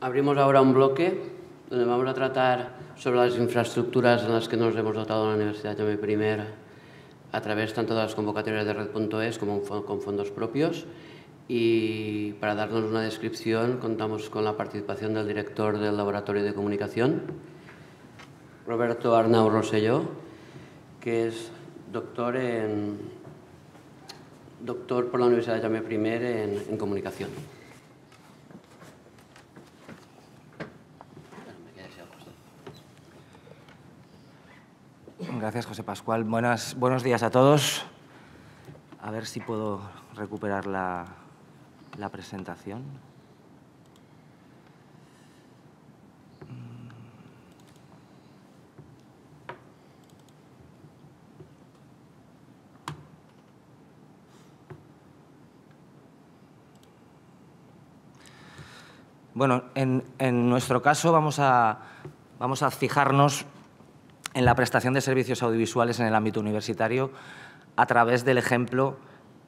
Abrimos ahora un bloque donde vamos a tratar sobre las infraestructuras en las que nos hemos dotado en la Universidad Jaime I a través tanto de las convocatorias de Red.es como con fondos propios y para darnos una descripción contamos con la participación del director del Laboratorio de Comunicación, Roberto Arnau Rosselló, que es doctor, en, doctor por la Universidad de Jaime I en Comunicación. Gracias, José Pascual. Buenas, buenos días a todos. A ver si puedo recuperar la, presentación. Bueno, en, nuestro caso vamos a, vamos a fijarnos en la prestación de servicios audiovisuales en el ámbito universitario a través del ejemplo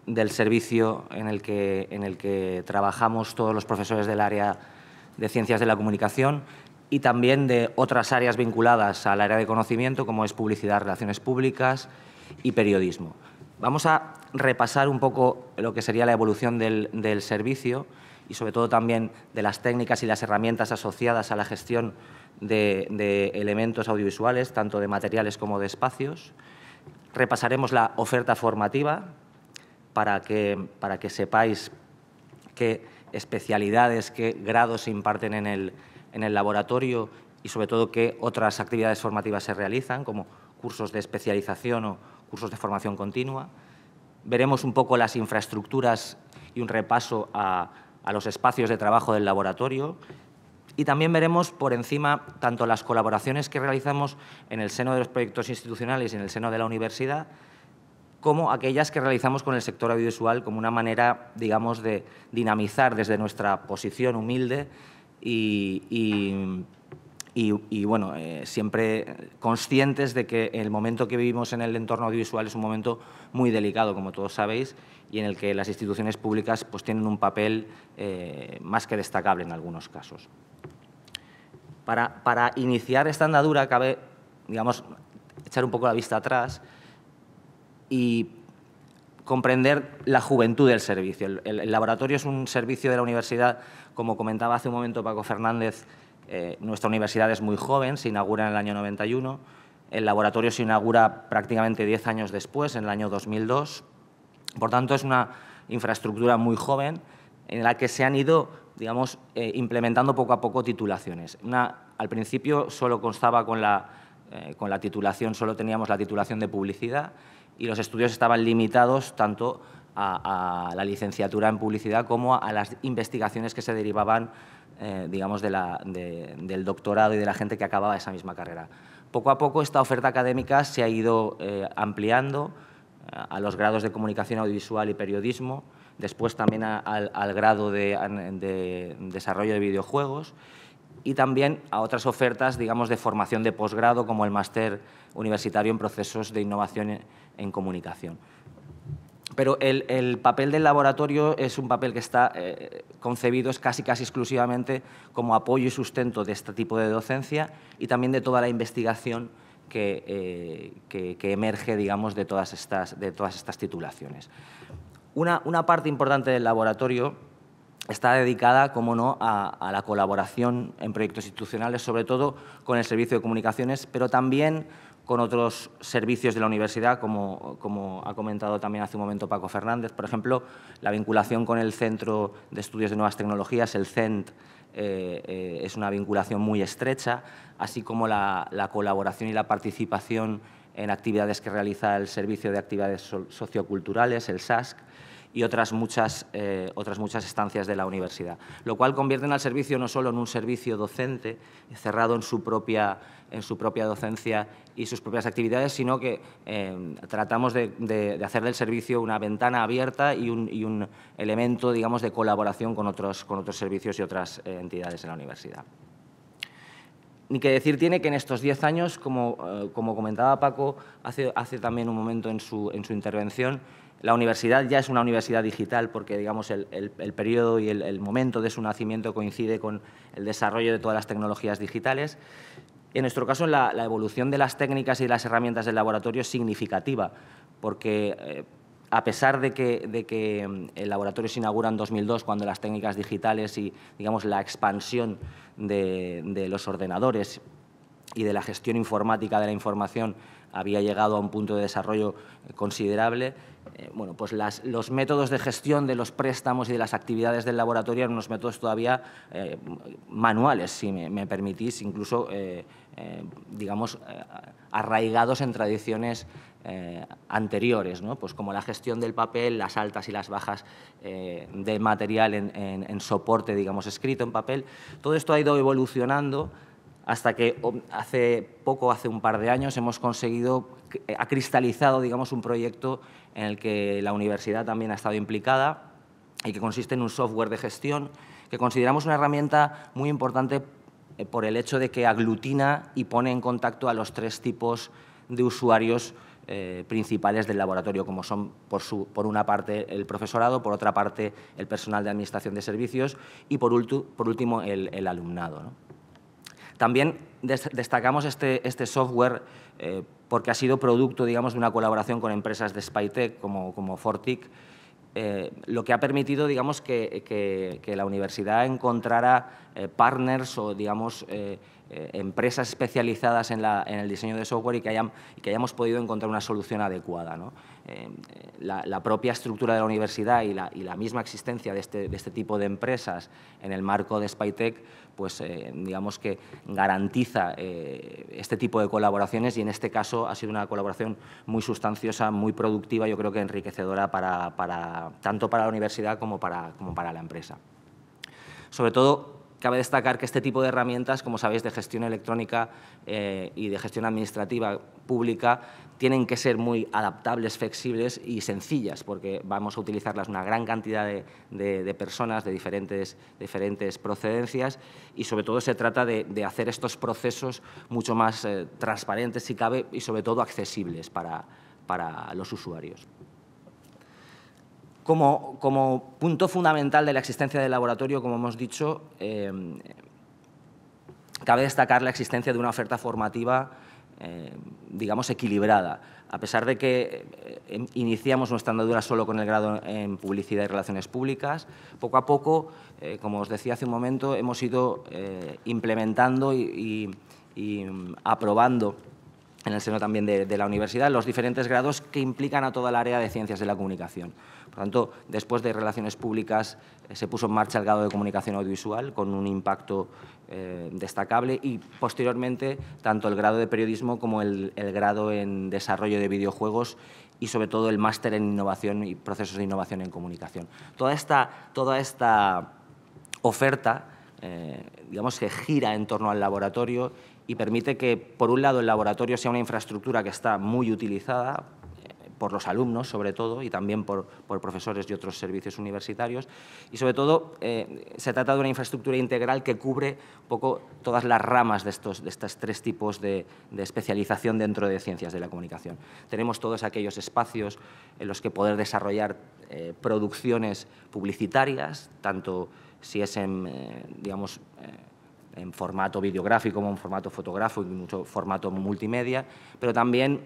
del servicio en el que, en el que trabajamos todos los profesores del área de Ciencias de la Comunicación y también de otras áreas vinculadas al área de conocimiento, como es publicidad, relaciones públicas y periodismo. Vamos a repasar un poco lo que sería la evolución del, del servicio y sobre todo también de las técnicas y las herramientas asociadas a la gestión de, elementos audiovisuales, tanto de materiales como de espacios. Repasaremos la oferta formativa para que, para que sepáis qué especialidades, qué grados se imparten en el, en el laboratorio y sobre todo qué otras actividades formativas se realizan, como cursos de especialización o cursos de formación continua. Veremos un poco las infraestructuras y un repaso a, a los espacios de trabajo del laboratorio, y también veremos por encima tanto las colaboraciones que realizamos en el seno de los proyectos institucionales y en el seno de la universidad, como aquellas que realizamos con el sector audiovisual como una manera, digamos, de dinamizar desde nuestra posición humilde y, y, bueno, eh, siempre conscientes de que el momento que vivimos en el entorno audiovisual es un momento muy delicado, como todos sabéis, y en el que las instituciones públicas pues, tienen un papel eh, más que destacable en algunos casos. Para, iniciar esta andadura cabe, digamos, echar un poco la vista atrás y comprender la juventud del servicio. El, laboratorio es un servicio de la universidad, como comentaba hace un momento Paco Fernández, eh, nuestra universidad es muy joven, se inaugura en el año 91, el laboratorio se inaugura prácticamente 10 años después, en el año 2002, por tanto es una infraestructura muy joven en la que se han ido digamos, eh, implementando poco a poco titulaciones. al principio solo constaba eh, con la, titulación, solo teníamos la titulación de publicidad y los estudios estaban limitados tanto a, la licenciatura en publicidad como a, las investigaciones que se derivaban eh, digamos, del doctorado y de la gente que acababa esa misma carrera. Poco a poco esta oferta académica se ha ido ampliando a los grados de comunicación audiovisual y periodismo, después también al, grado de, desarrollo de videojuegos y también a otras ofertas, digamos, de formación de posgrado, como el máster universitario en procesos de innovación en, comunicación. Pero el, papel del laboratorio es un papel que está eh, concebido es casi, casi exclusivamente como apoyo y sustento de este tipo de docencia y también de toda la investigación que, eh, emerge digamos, de, de todas estas titulaciones. Una, parte importante del laboratorio está dedicada, como no, a, la colaboración en proyectos institucionales, sobre todo con el Servicio de Comunicaciones, pero también con otros servicios de la universidad, como, ha comentado también hace un momento Paco Fernández. Por ejemplo, la vinculación con el Centro de Estudios de Nuevas Tecnologías, el CENT, eh, eh, es una vinculación muy estrecha, así como la, la colaboración y la participación en actividades que realiza el Servicio de Actividades Socioculturales, el SASC, y otras muchas, eh, otras muchas estancias de la universidad, lo cual convierte al servicio no solo en un servicio docente, cerrado en su propia, docencia y sus propias actividades, sino que eh, tratamos de, hacer del servicio una ventana abierta y un, elemento, digamos, de colaboración con otros, servicios y otras eh, entidades en la universidad ni que decir tiene que en estos diez años, como, comentaba Paco hace, también un momento en en su intervención, la universidad ya es una universidad digital porque digamos, el, periodo y el, momento de su nacimiento coincide con el desarrollo de todas las tecnologías digitales. En nuestro caso, la, evolución de las técnicas y las herramientas del laboratorio es significativa porque eh, a pesar de que, mm, el laboratorio se inaugura en 2002, cuando las técnicas digitales y digamos, la expansión de, los ordenadores y de la gestión informática de la información había llegado a un punto de desarrollo eh, considerable, eh, bueno, pues los métodos de gestión de los préstamos y de las actividades del laboratorio eran unos métodos todavía eh, manuales, si me, permitís, incluso, eh, digamos, arraigados en tradiciones anteriores, ¿no? pues como la gestión del papel, las altas y las bajas de material en, en soporte, digamos, escrito en papel. Todo esto ha ido evolucionando hasta que oh, hace poco, hace un par de años, hemos conseguido, ha cristalizado, digamos, un proyecto en el que la universidad también ha estado implicada y que consiste en un software de gestión que consideramos una herramienta muy importante eh, por el hecho de que aglutina y pone en contacto a los tres tipos de usuarios eh, principales del laboratorio, como son, por, una parte, el profesorado, por otra parte, el personal de administración de servicios y, por, último, el, alumnado. También destacamos este, este software eh, porque ha sido producto, digamos, de una colaboración con empresas de SpyTech como, como Fortic, eh, lo que ha permitido, digamos, que, la universidad encontrara eh, partners o, digamos, empresas especializadas en, el diseño de software y que, hayamos podido encontrar una solución adecuada. La, propia estructura de la universidad y la, misma existencia de este, de este tipo de empresas en el marco de SpyTech pues eh, digamos que garantiza eh, este tipo de colaboraciones y en este caso ha sido una colaboración muy sustanciosa, muy productiva, yo creo que enriquecedora para, tanto para la universidad como para, como para la empresa. Sobre todo, cabe destacar que este tipo de herramientas, como sabéis, de gestión electrónica eh, y de gestión administrativa pública, tienen que ser muy adaptables, flexibles y sencillas, porque vamos a utilizarlas una gran cantidad de, personas de diferentes, procedencias y sobre todo se trata de, hacer estos procesos mucho más eh, transparentes si cabe y sobre todo accesibles para, los usuarios. Como, punto fundamental de la existencia del laboratorio, como hemos dicho, eh, cabe destacar la existencia de una oferta formativa eh, digamos, equilibrada. A pesar de que eh, em, iniciamos nuestra andadura solo con el grado en Publicidad y Relaciones Públicas, poco a poco, eh, como os decía hace un momento, hemos ido implementando y, mm, aprobando en el seno también de, la universidad los diferentes grados que implican a toda el área de ciencias de la comunicación. Por tanto, después de Relaciones Públicas se puso en marcha el grado de Comunicación Audiovisual con un impacto eh, destacable y posteriormente tanto el grado de periodismo como el, grado en desarrollo de videojuegos y sobre todo el máster en innovación y procesos de innovación en comunicación. Toda esta, toda esta oferta eh, digamos que gira en torno al laboratorio y permite que, por un lado, el laboratorio sea una infraestructura que está muy utilizada por los alumnos, sobre todo, y también por, profesores y otros servicios universitarios. Y, sobre todo, eh, se trata de una infraestructura integral que cubre un poco todas las ramas de estos, de tres tipos de, especialización dentro de ciencias de la comunicación. Tenemos todos aquellos espacios en los que poder desarrollar eh, producciones publicitarias, tanto si es en, eh, digamos, en formato videográfico como en formato fotográfico y mucho formato multimedia, pero también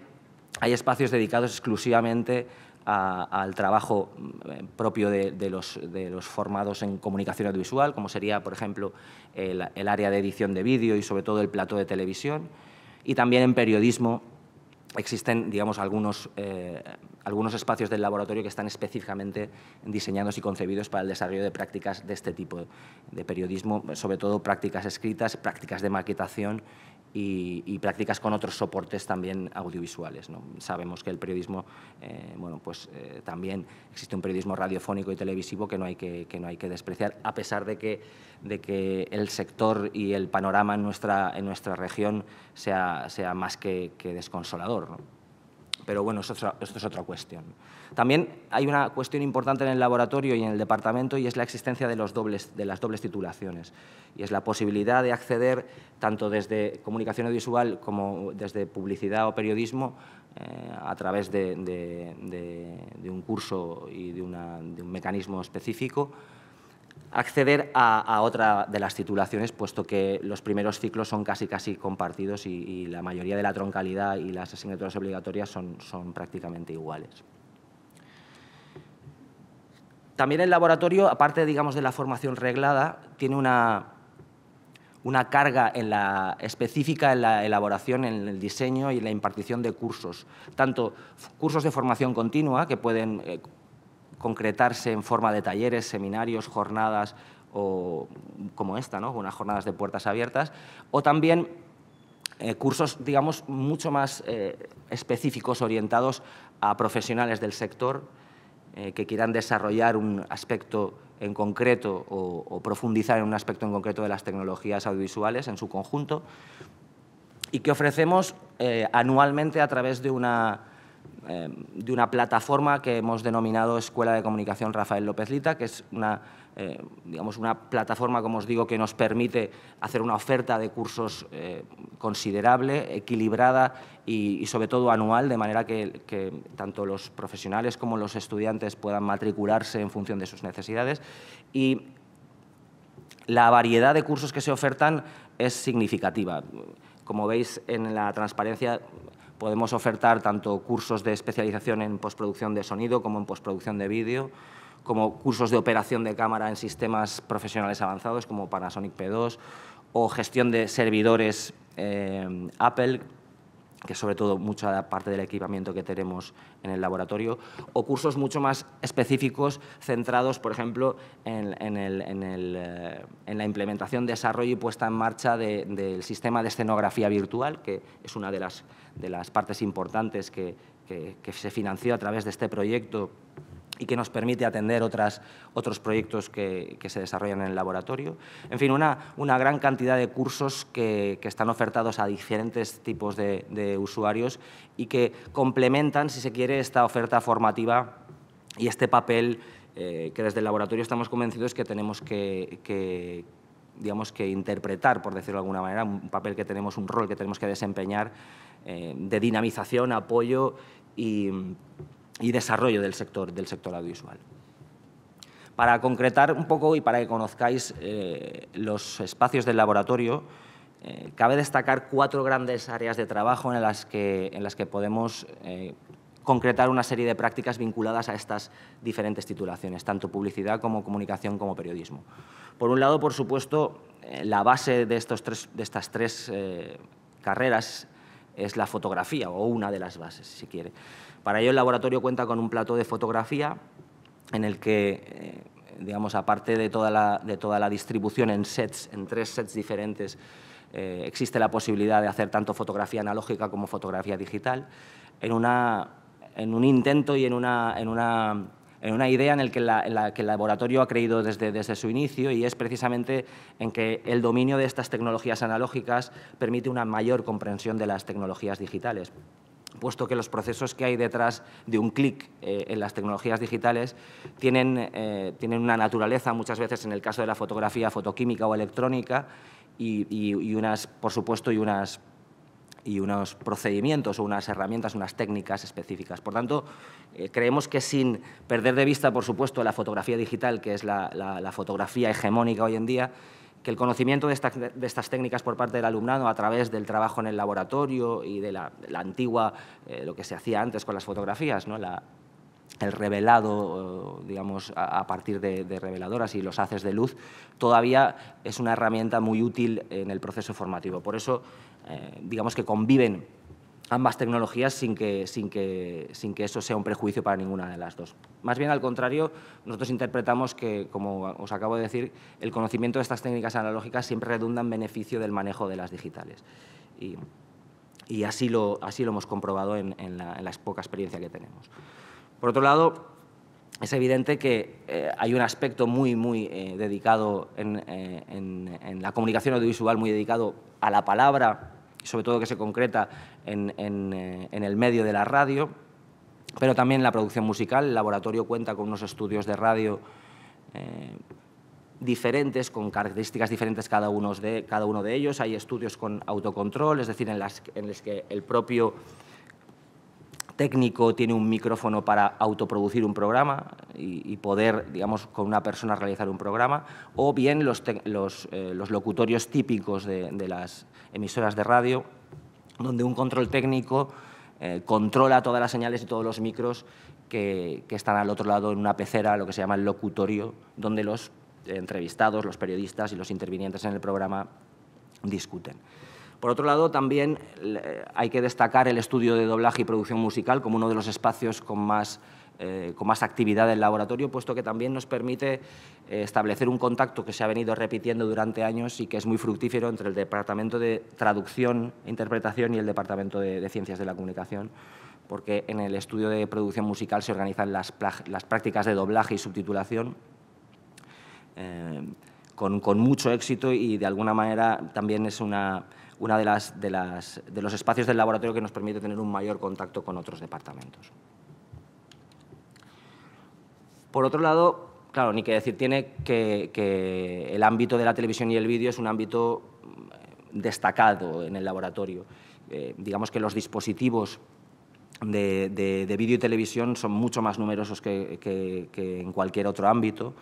hay espacios dedicados exclusivamente al trabajo eh, propio de, los, formados en comunicación audiovisual, como sería, por ejemplo, el, área de edición de vídeo y sobre todo el plato de televisión. Y también en periodismo existen, digamos, algunos, eh, algunos espacios del laboratorio que están específicamente diseñados y concebidos para el desarrollo de prácticas de este tipo de periodismo, sobre todo prácticas escritas, prácticas de maquetación y, prácticas con otros soportes también audiovisuales. ¿no? Sabemos que el periodismo, eh, bueno, pues eh, también existe un periodismo radiofónico y televisivo que no hay que, no hay que despreciar, a pesar de que, el sector y el panorama en nuestra, región sea, más que, desconsolador. ¿no? Pero bueno, eso es esto es otra cuestión. También hay una cuestión importante en el laboratorio y en el departamento y es la existencia de, las dobles titulaciones y es la posibilidad de acceder tanto desde comunicación audiovisual como desde publicidad o periodismo eh, a través de, un curso y de, un mecanismo específico acceder a, otra de las titulaciones, puesto que los primeros ciclos son casi casi compartidos y, la mayoría de la troncalidad y las asignaturas obligatorias son prácticamente iguales. También el laboratorio, aparte de la formación reglada, tiene una, carga específica en la elaboración, en el diseño y en la impartición de cursos. Tanto cursos de formación continua, que pueden eh, concretarse en forma de talleres, seminarios, jornadas o como esta, ¿no? unas jornadas de puertas abiertas, o también eh, cursos, digamos, mucho más eh, específicos orientados a profesionales del sector, eh, que quieran desarrollar un aspecto en concreto o, profundizar en un aspecto en concreto de las tecnologías audiovisuales en su conjunto y que ofrecemos eh, anualmente a través de una Em, de una plataforma que hemos denominado Escuela de Comunicación Rafael López Lita, que es una, eh, digamos una plataforma, como os digo, que nos permite hacer una oferta de cursos eh, considerable, equilibrada y, sobre todo anual, de manera que, tanto los profesionales como los estudiantes puedan matricularse en función de sus necesidades. Y la variedad de cursos que se ofertan es significativa. Como veis en la transparencia, Podemos ofertar tanto cursos de especialización en postproducción de sonido como en postproducción de vídeo, como cursos de operación de cámara en sistemas profesionales avanzados como Panasonic P2 o gestión de servidores eh, Apple que sobre todo mucha parte del equipamiento que tenemos en el laboratorio, o cursos mucho más específicos centrados, por ejemplo, en, eh, la implementación, desarrollo y puesta en marcha del sistema de escenografía virtual, que es una de las, partes importantes que se financió a través de este proyecto y que nos permite atender otras, otros proyectos que, que, se desarrollan en el laboratorio. En fin, una, una gran cantidad de cursos que, que, están ofertados a diferentes tipos de, usuarios y que complementan, si se quiere, esta oferta formativa y este papel eh, que desde el laboratorio estamos convencidos que tenemos que, que, digamos que interpretar, por decirlo de alguna manera, un papel que tenemos, un rol que tenemos que desempeñar eh, de dinamización, apoyo y y desarrollo del sector, del sector audiovisual. Para concretar un poco y para que conozcáis eh, los espacios del laboratorio, eh, cabe destacar cuatro grandes áreas de trabajo en las que, en las que podemos eh, concretar una serie de prácticas vinculadas a estas diferentes titulaciones, tanto publicidad como comunicación como periodismo. Por un lado, por supuesto, la base de, estos de estas tres carreras es la fotografía, o una de las bases, si quiere. Para ello el laboratorio cuenta con un plato de fotografía en el que, eh, digamos, aparte de toda, la, distribución en sets, en tres sets diferentes, eh, existe la posibilidad de hacer tanto fotografía analógica como fotografía digital, en, un intento y en una, idea en, la, que el laboratorio ha creído desde, su inicio y es precisamente en que el dominio de estas tecnologías analógicas permite una mayor comprensión de las tecnologías digitales puesto que los procesos que hay detrás de un clic eh, en las tecnologías digitales tienen, eh, tienen una naturaleza, muchas veces en el caso de la fotografía fotoquímica o electrónica, y, unas, por supuesto, y unas y unos procedimientos o unas herramientas, unas técnicas específicas. Por tanto, eh, creemos que sin perder de vista, por supuesto, la fotografía digital, que es la fotografía hegemónica hoy en día, que el conocimiento de, estas técnicas por parte del alumnado a través del trabajo en el laboratorio y de la, antigua, eh, lo que se hacía antes con las fotografías, ¿no? el revelado, eh, digamos, a partir de, reveladoras y los haces de luz, todavía es una herramienta muy útil en el proceso formativo. Por eso, eh, digamos que conviven ambas tecnologías sin que, sin, que, sin que eso sea un prejuicio para ninguna de las dos. Más bien al contrario, nosotros interpretamos que, como os acabo de decir, el conocimiento de estas técnicas analógicas siempre redunda en beneficio del manejo de las digitales. Y, así, lo, así lo hemos comprobado en, la, poca experiencia que tenemos. Por otro lado, es evidente que eh, hay un aspecto muy, muy eh, dedicado eh, en, en, la comunicación audiovisual, muy dedicado a la palabra sobre todo que se concreta eh, en, el medio de la radio, pero también la producción musical. El laboratorio cuenta con unos estudios de radio eh, diferentes, con características diferentes cada uno, de, ellos. Hay estudios con autocontrol, es decir, en, los que el propio técnico tiene un micrófono para autoproducir un programa y, poder, digamos, con una persona realizar un programa, o bien los, eh, locutorios típicos de, las, emisoras de radio, donde un control técnico eh, controla todas las señales y todos los micros que, que, están al otro lado en una pecera, lo que se llama el locutorio, donde los entrevistados, los periodistas y los intervinientes en el programa discuten. Por otro lado, también eh, hay que destacar el estudio de doblaje y producción musical como uno de los espacios con más eh, con más actividad del laboratorio, puesto que también nos permite eh, establecer un contacto que se ha venido repitiendo durante años y que es muy fructífero entre el Departamento de Traducción e Interpretación y el Departamento de, Ciencias de la Comunicación, porque en el estudio de producción musical se organizan las, prácticas de doblaje y subtitulación. Eh, con, mucho éxito y de alguna manera también es una, de los espacios del laboratorio que nos permite tener un mayor contacto con otros departamentos. Por otro lado, claro, ni que decir tiene que, el ámbito de la televisión y el vídeo es un ámbito mm, destacado en el laboratorio. Eh, digamos que los dispositivos de, vídeo y televisión son mucho más numerosos que, en cualquier otro ámbito,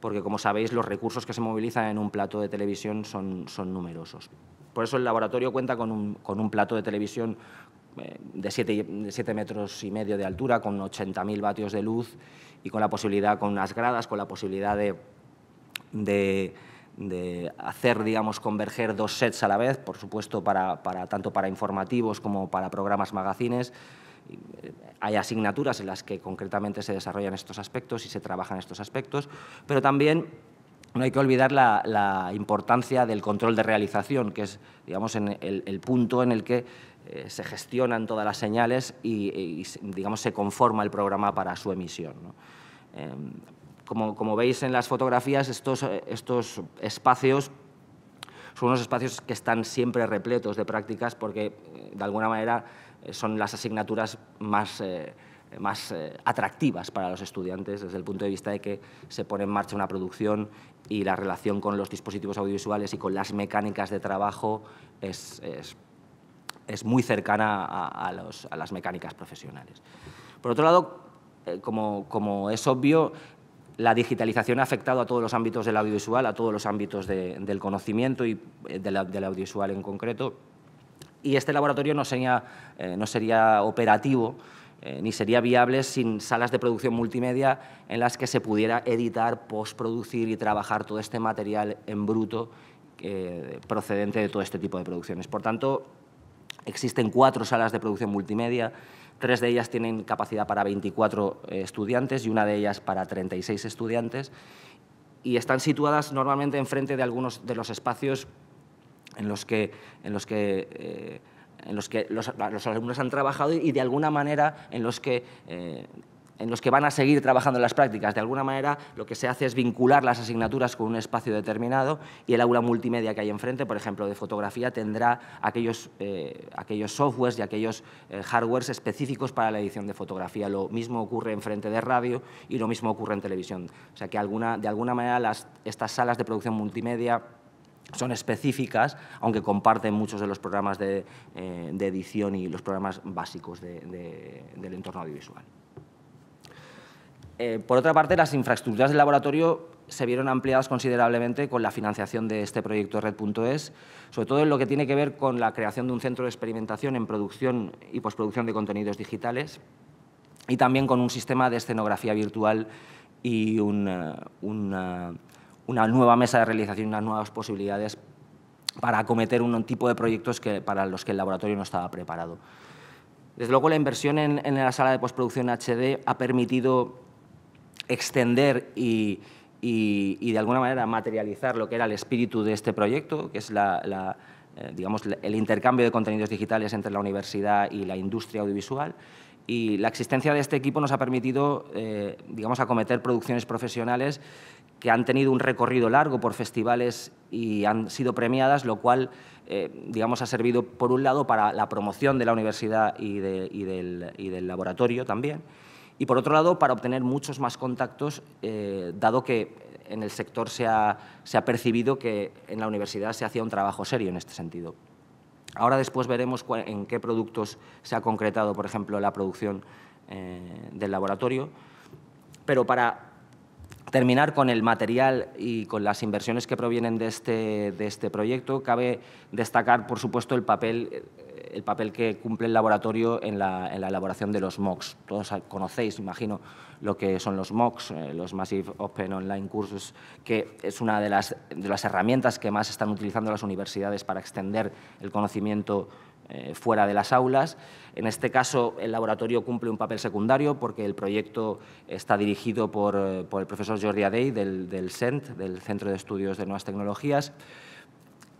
porque como sabéis los recursos que se movilizan en un plato de televisión son, numerosos. Por eso el laboratorio cuenta con un plato de televisión de 7 metros y medio de altura, con 80.000 vatios de luz y con la posibilidad, con unas gradas, con la posibilidad de, hacer, digamos, converger dos sets a la vez, por supuesto, para, tanto para informativos como para programas magazines. Hay asignaturas en las que concretamente se desarrollan estos aspectos y se trabajan estos aspectos, pero también no hay que olvidar la, la importancia del control de realización, que es, digamos, el punto en el que eh, se gestionan todas las señales y, digamos, se conforma el programa para su emisión. Em, como, veis en las fotografías, estos, estos espacios son unos espacios que están siempre repletos de prácticas porque, eh, de alguna manera, eh, son las asignaturas más, más atractivas para los estudiantes desde el punto de vista de que se pone en marcha una producción y la relación con los dispositivos audiovisuales y con las mecánicas de trabajo es, es es muy cercana a, las mecánicas profesionales. Por otro lado, eh, como, es obvio, la digitalización ha afectado a todos los ámbitos del audiovisual, a todos los ámbitos del conocimiento y eh, del audiovisual en concreto. Y este laboratorio no sería, eh, operativo ni sería viable sin salas de producción multimedia en las que se pudiera editar, postproducir y trabajar todo este material en bruto procedente de todo este tipo de producciones. Por tanto, Existen cuatro salas de producción multimedia, tres de ellas tienen capacidad para 24 eh, estudiantes y una de ellas para 36 estudiantes y están situadas normalmente enfrente de algunos de los espacios en los que, en los que, eh, en los, que los, alumnos han trabajado y de alguna manera en los que eh, en los que van a seguir trabajando en las prácticas. De alguna manera, lo que se hace es vincular las asignaturas con un espacio determinado y el aula multimedia que hay enfrente, por ejemplo, de fotografía, tendrá aquellos, eh, softwares y aquellos eh, hardwares específicos para la edición de fotografía. Lo mismo ocurre enfrente de radio y lo mismo ocurre en televisión. O sea que de alguna manera estas salas de producción multimedia son específicas, aunque comparten muchos de los programas de, eh, edición y los programas básicos del entorno audiovisual. Eh, por otra parte, las infraestructuras del laboratorio se vieron ampliadas considerablemente con la financiación de este proyecto Red.es, sobre todo en lo que tiene que ver con la creación de un centro de experimentación en producción y postproducción de contenidos digitales y también con un sistema de escenografía virtual y eh, eh, una, nueva mesa de realización, unas nuevas posibilidades para acometer un tipo de proyectos para los que el laboratorio no estaba preparado. Desde luego, la inversión en, en la sala de postproducción HD ha permitido extender y, de alguna manera materializar lo que era el espíritu de este proyecto, que es eh, el intercambio de contenidos digitales entre la universidad y la industria audiovisual. Y la existencia de este equipo nos ha permitido eh, acometer producciones profesionales que han tenido un recorrido largo por festivales y han sido premiadas, lo cual eh, digamos, ha servido, por un lado, para la promoción de la universidad y del laboratorio también, y por otro lado para obtener muchos más contactos, eh, dado que en el sector se ha, percibido que en la universidad se hacía un trabajo serio en este sentido. Ahora después veremos en qué productos se ha concretado, por ejemplo, la producción eh, del laboratorio. Pero para terminar con el material y con las inversiones que provienen de este, de este proyecto, cabe destacar, por supuesto, el papel eh, el papel que cumple el laboratorio en la, elaboración de los MOOCs. Todos conocéis, imagino, lo que son los MOOCs, eh, los Massive Open Online Courses, que es una de las, herramientas que más están utilizando las universidades para extender el conocimiento eh, fuera de las aulas. En este caso, el laboratorio cumple un papel secundario porque el proyecto está dirigido por, eh, el profesor Jordi Adey del, del CENT, del Centro de Estudios de Nuevas Tecnologías,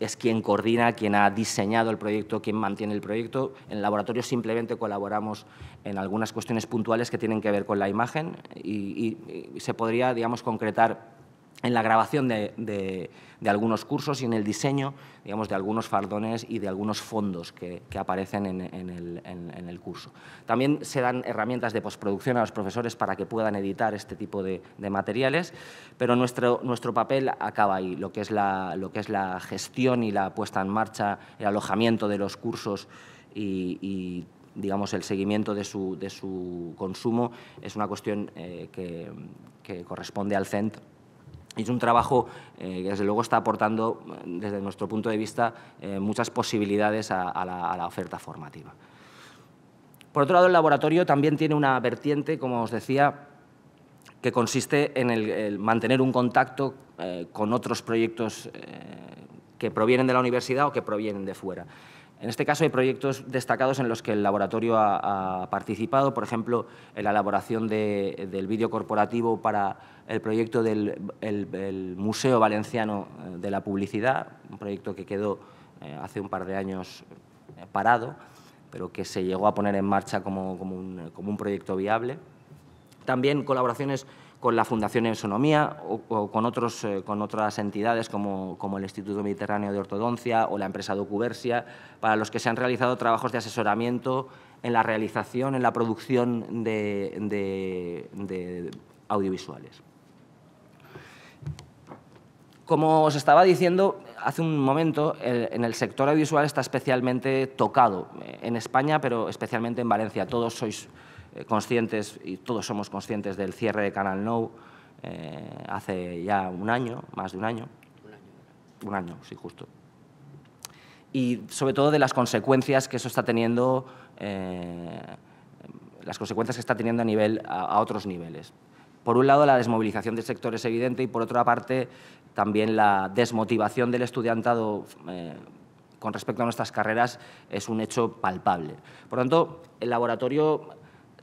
es quien coordina, quien ha diseñado el proyecto, quien mantiene el proyecto. En el laboratorio simplemente colaboramos en algunas cuestiones puntuales que tienen que ver con la imagen y, se podría, digamos, concretar en la grabación de de algunos cursos y en el diseño, digamos, de algunos fardones y de algunos fondos que, aparecen en, el, curso. También se dan herramientas de postproducción a los profesores para que puedan editar este tipo de, materiales, pero nuestro, nuestro papel acaba ahí, lo que, es la, lo que es la gestión y la puesta en marcha, el alojamiento de los cursos y, digamos, el seguimiento de su, consumo es una cuestión eh, que, que corresponde al centro es un trabajo eh, que, desde luego, está aportando, mm, desde nuestro punto de vista, eh, muchas posibilidades a, la, oferta formativa. Por otro lado, el laboratorio también tiene una vertiente, como os decía, que consiste en el, mantener un contacto eh, con otros proyectos que provienen de la universidad o que provienen de fuera. En este caso hay proyectos destacados en los que el laboratorio ha, participado, por ejemplo, en la elaboración del vídeo corporativo para el proyecto del Museo Valenciano eh, de la Publicidad, un proyecto que quedó eh, hace un par de años eh, parado, pero que se llegó a poner en marcha como, un, proyecto viable. También colaboraciones con la Fundación Ensonomía o, con, otras entidades como, el Instituto Mediterráneo de Ortodoncia o la empresa Docuversia, para los que se han realizado trabajos de asesoramiento en la realización, en la producción de audiovisuales. Como os estaba diciendo hace un momento, en el sector audiovisual está especialmente tocado eh, en España, pero especialmente en Valencia. Todos sois eh, conscientes y todos somos conscientes del cierre de Canal Now eh, hace ya un año, más de un año. Un año. sí, justo. Y sobre todo de las consecuencias que eso está teniendo, las consecuencias que está teniendo a, nivel, a otros niveles. Por un lado, la desmovilización del sector es evidente y por otra parte, también la desmotivación del estudiantado eh, con respecto a nuestras carreras es un hecho palpable. Por tanto, el laboratorio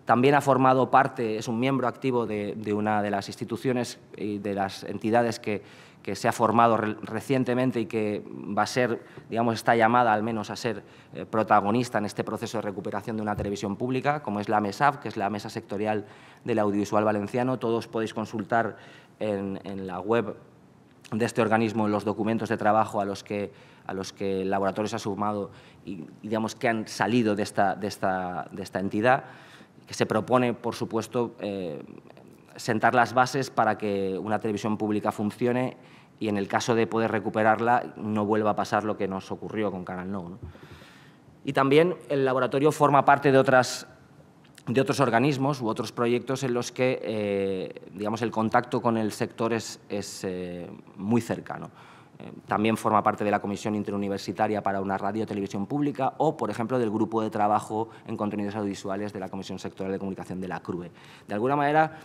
también ha formado parte, es un miembro activo de, una de las instituciones y de las entidades que, se ha formado recientemente y que va a ser, digamos, está llamada al menos a ser eh, protagonista en este proceso de recuperación de una televisión pública, como es la MESAV, que es la Mesa Sectorial del Audiovisual Valenciano. Todos podéis consultar en la web de este organismo en los documentos de trabajo a los que, a los que el laboratorio se ha sumado y, digamos, que han salido de esta, de, esta, de esta, entidad, que se propone, por supuesto, eh, sentar las bases para que una televisión pública funcione y en el caso de poder recuperarla no vuelva a pasar lo que nos ocurrió con Canal No. ¿no? Y también el laboratorio forma parte de otras de otros organismos u otros proyectos en los que eh, digamos, el contacto con el sector es, es eh, muy cercano. Eh, también forma parte de la Comisión Interuniversitaria para una radio y televisión pública o, por ejemplo, del Grupo de Trabajo en Contenidos Audiovisuales de la Comisión Sectoral de Comunicación de la CRUE. De alguna manera,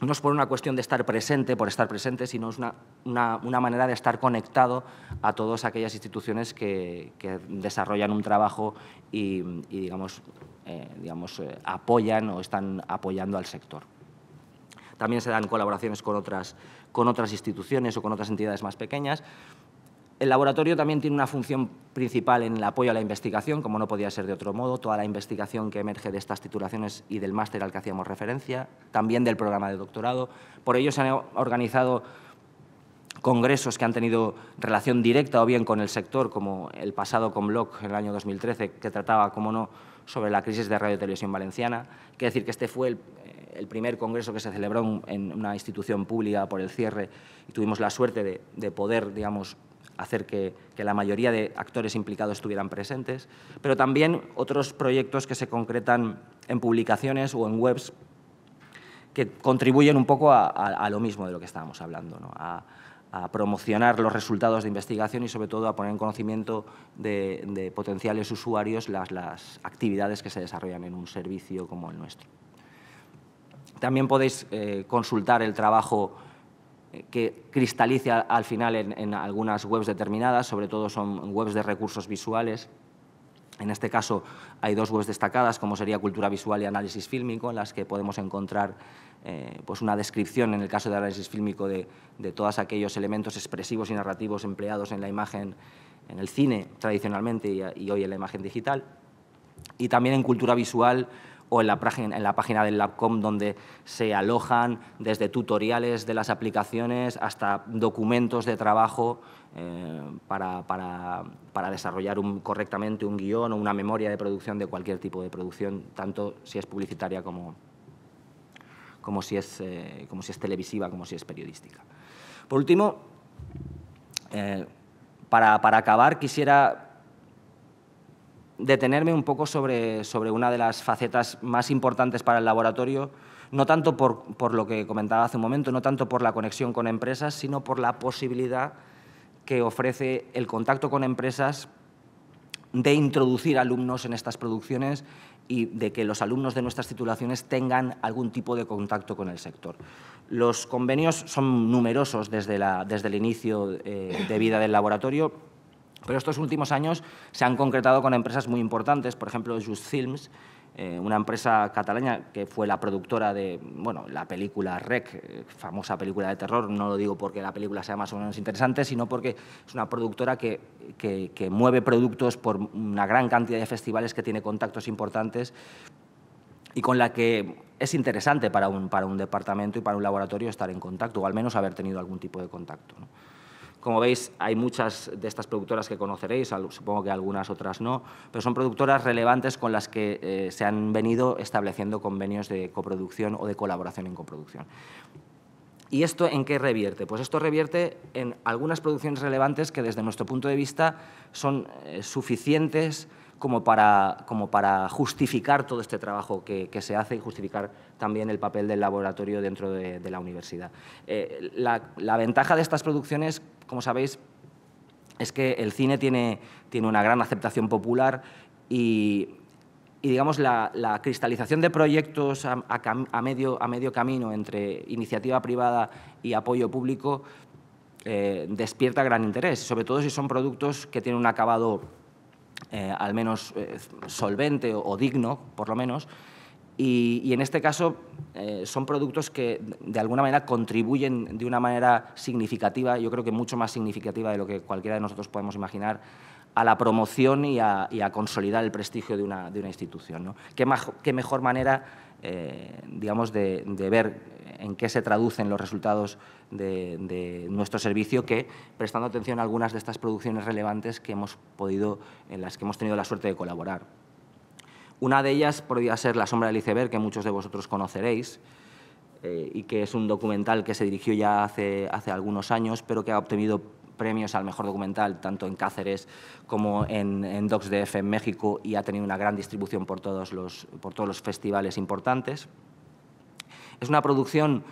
no es por una cuestión de estar presente, por estar presente, sino es una, manera de estar conectado a todas aquellas instituciones que, desarrollan un trabajo y, y digamos, eh, digamos, eh, apoyan o están apoyando al sector. También se dan colaboraciones con otras, con otras instituciones o con otras entidades más pequeñas. El laboratorio también tiene una función principal en el apoyo a la investigación, como no podía ser de otro modo, toda la investigación que emerge de estas titulaciones y del máster al que hacíamos referencia, también del programa de doctorado. Por ello se han organizado congresos que han tenido relación directa o bien con el sector, como el pasado con bloc en el año 2013, que trataba, como no, sobre la crisis de Radio Televisión Valenciana. Quiero decir que este fue el, primer congreso que se celebró en una institución pública por el cierre y tuvimos la suerte de, poder, digamos, hacer que, la mayoría de actores implicados estuvieran presentes, pero también otros proyectos que se concretan en publicaciones o en webs que contribuyen un poco a, lo mismo de lo que estábamos hablando, ¿no? a, a promocionar los resultados de investigación y, sobre todo, a poner en conocimiento de, potenciales usuarios las, actividades que se desarrollan en un servicio como el nuestro. También podéis eh, consultar el trabajo eh, que cristaliza al final en, en, algunas webs determinadas, sobre todo son webs de recursos visuales, en este caso hay dos webs destacadas, como sería Cultura Visual y Análisis Fílmico, en las que podemos encontrar eh, pues una descripción, en el caso de análisis fílmico, de, todos aquellos elementos expresivos y narrativos empleados en la imagen, en el cine tradicionalmente y hoy en la imagen digital. Y también en Cultura Visual o en la, página, del LabCom donde se alojan desde tutoriales de las aplicaciones hasta documentos de trabajo eh, para, desarrollar correctamente un guión o una memoria de producción de cualquier tipo de producción, tanto si es publicitaria como, como, si, es, eh, como si es televisiva, como si es periodística. Por último, eh, para, para acabar, quisiera detenerme un poco sobre, una de las facetas más importantes para el laboratorio, no tanto por, lo que comentaba hace un momento, no tanto por la conexión con empresas, sino por la posibilidad que ofrece el contacto con empresas de introducir alumnos en estas producciones y de que los alumnos de nuestras titulaciones tengan algún tipo de contacto con el sector. Los convenios son numerosos desde, el inicio eh, de vida del laboratorio pero estos últimos años se han concretado con empresas muy importantes, por ejemplo, Just Films, eh, una empresa catalana que fue la productora de bueno, la película Rec, eh, famosa película de terror. No lo digo porque la película sea más o menos interesante, sino porque es una productora que, mueve productos por una gran cantidad de festivales, que tiene contactos importantes y con la que es interesante para un, departamento y para un laboratorio estar en contacto, o al menos haber tenido algún tipo de contacto. Como veis, hay muchas de estas productoras que conoceréis, supongo que algunas otras no, pero son productoras relevantes con las que eh, se han venido estableciendo convenios de coproducción o de colaboración en coproducción. ¿Y esto en qué revierte? Pues esto revierte en algunas producciones relevantes que desde nuestro punto de vista son eh, suficientes como para, como para justificar todo este trabajo que, se hace y justificar también el papel del laboratorio dentro de, la universidad. Eh, la, ventaja de estas producciones, como sabéis, es que el cine tiene, tiene una gran aceptación popular y, digamos, la, cristalización de proyectos a, medio, a, medio, camino entre iniciativa privada y apoyo público eh, despierta gran interés, sobre todo si son productos que tienen un acabado eh, al menos eh, solvente o, digno, por lo menos. Y, en este caso eh, son productos que de alguna manera contribuyen de una manera significativa, yo creo que mucho más significativa de lo que cualquiera de nosotros podemos imaginar, a la promoción y a, consolidar el prestigio de una, institución. ¿Qué, mejor manera, digamos, de ver en qué se traducen los resultados de, nuestro servicio que prestando atención a algunas de estas producciones relevantes que hemos podido, en las que hemos tenido la suerte de colaborar. Una de ellas podría ser La sombra del iceberg, que muchos de vosotros conoceréis, eh, y que es un documental que se dirigió ya hace, hace algunos años, pero que ha obtenido premios al mejor documental, tanto en Cáceres como en, en DocsDF en México, y ha tenido una gran distribución por todos los, por todos los festivales importantes. Es una producción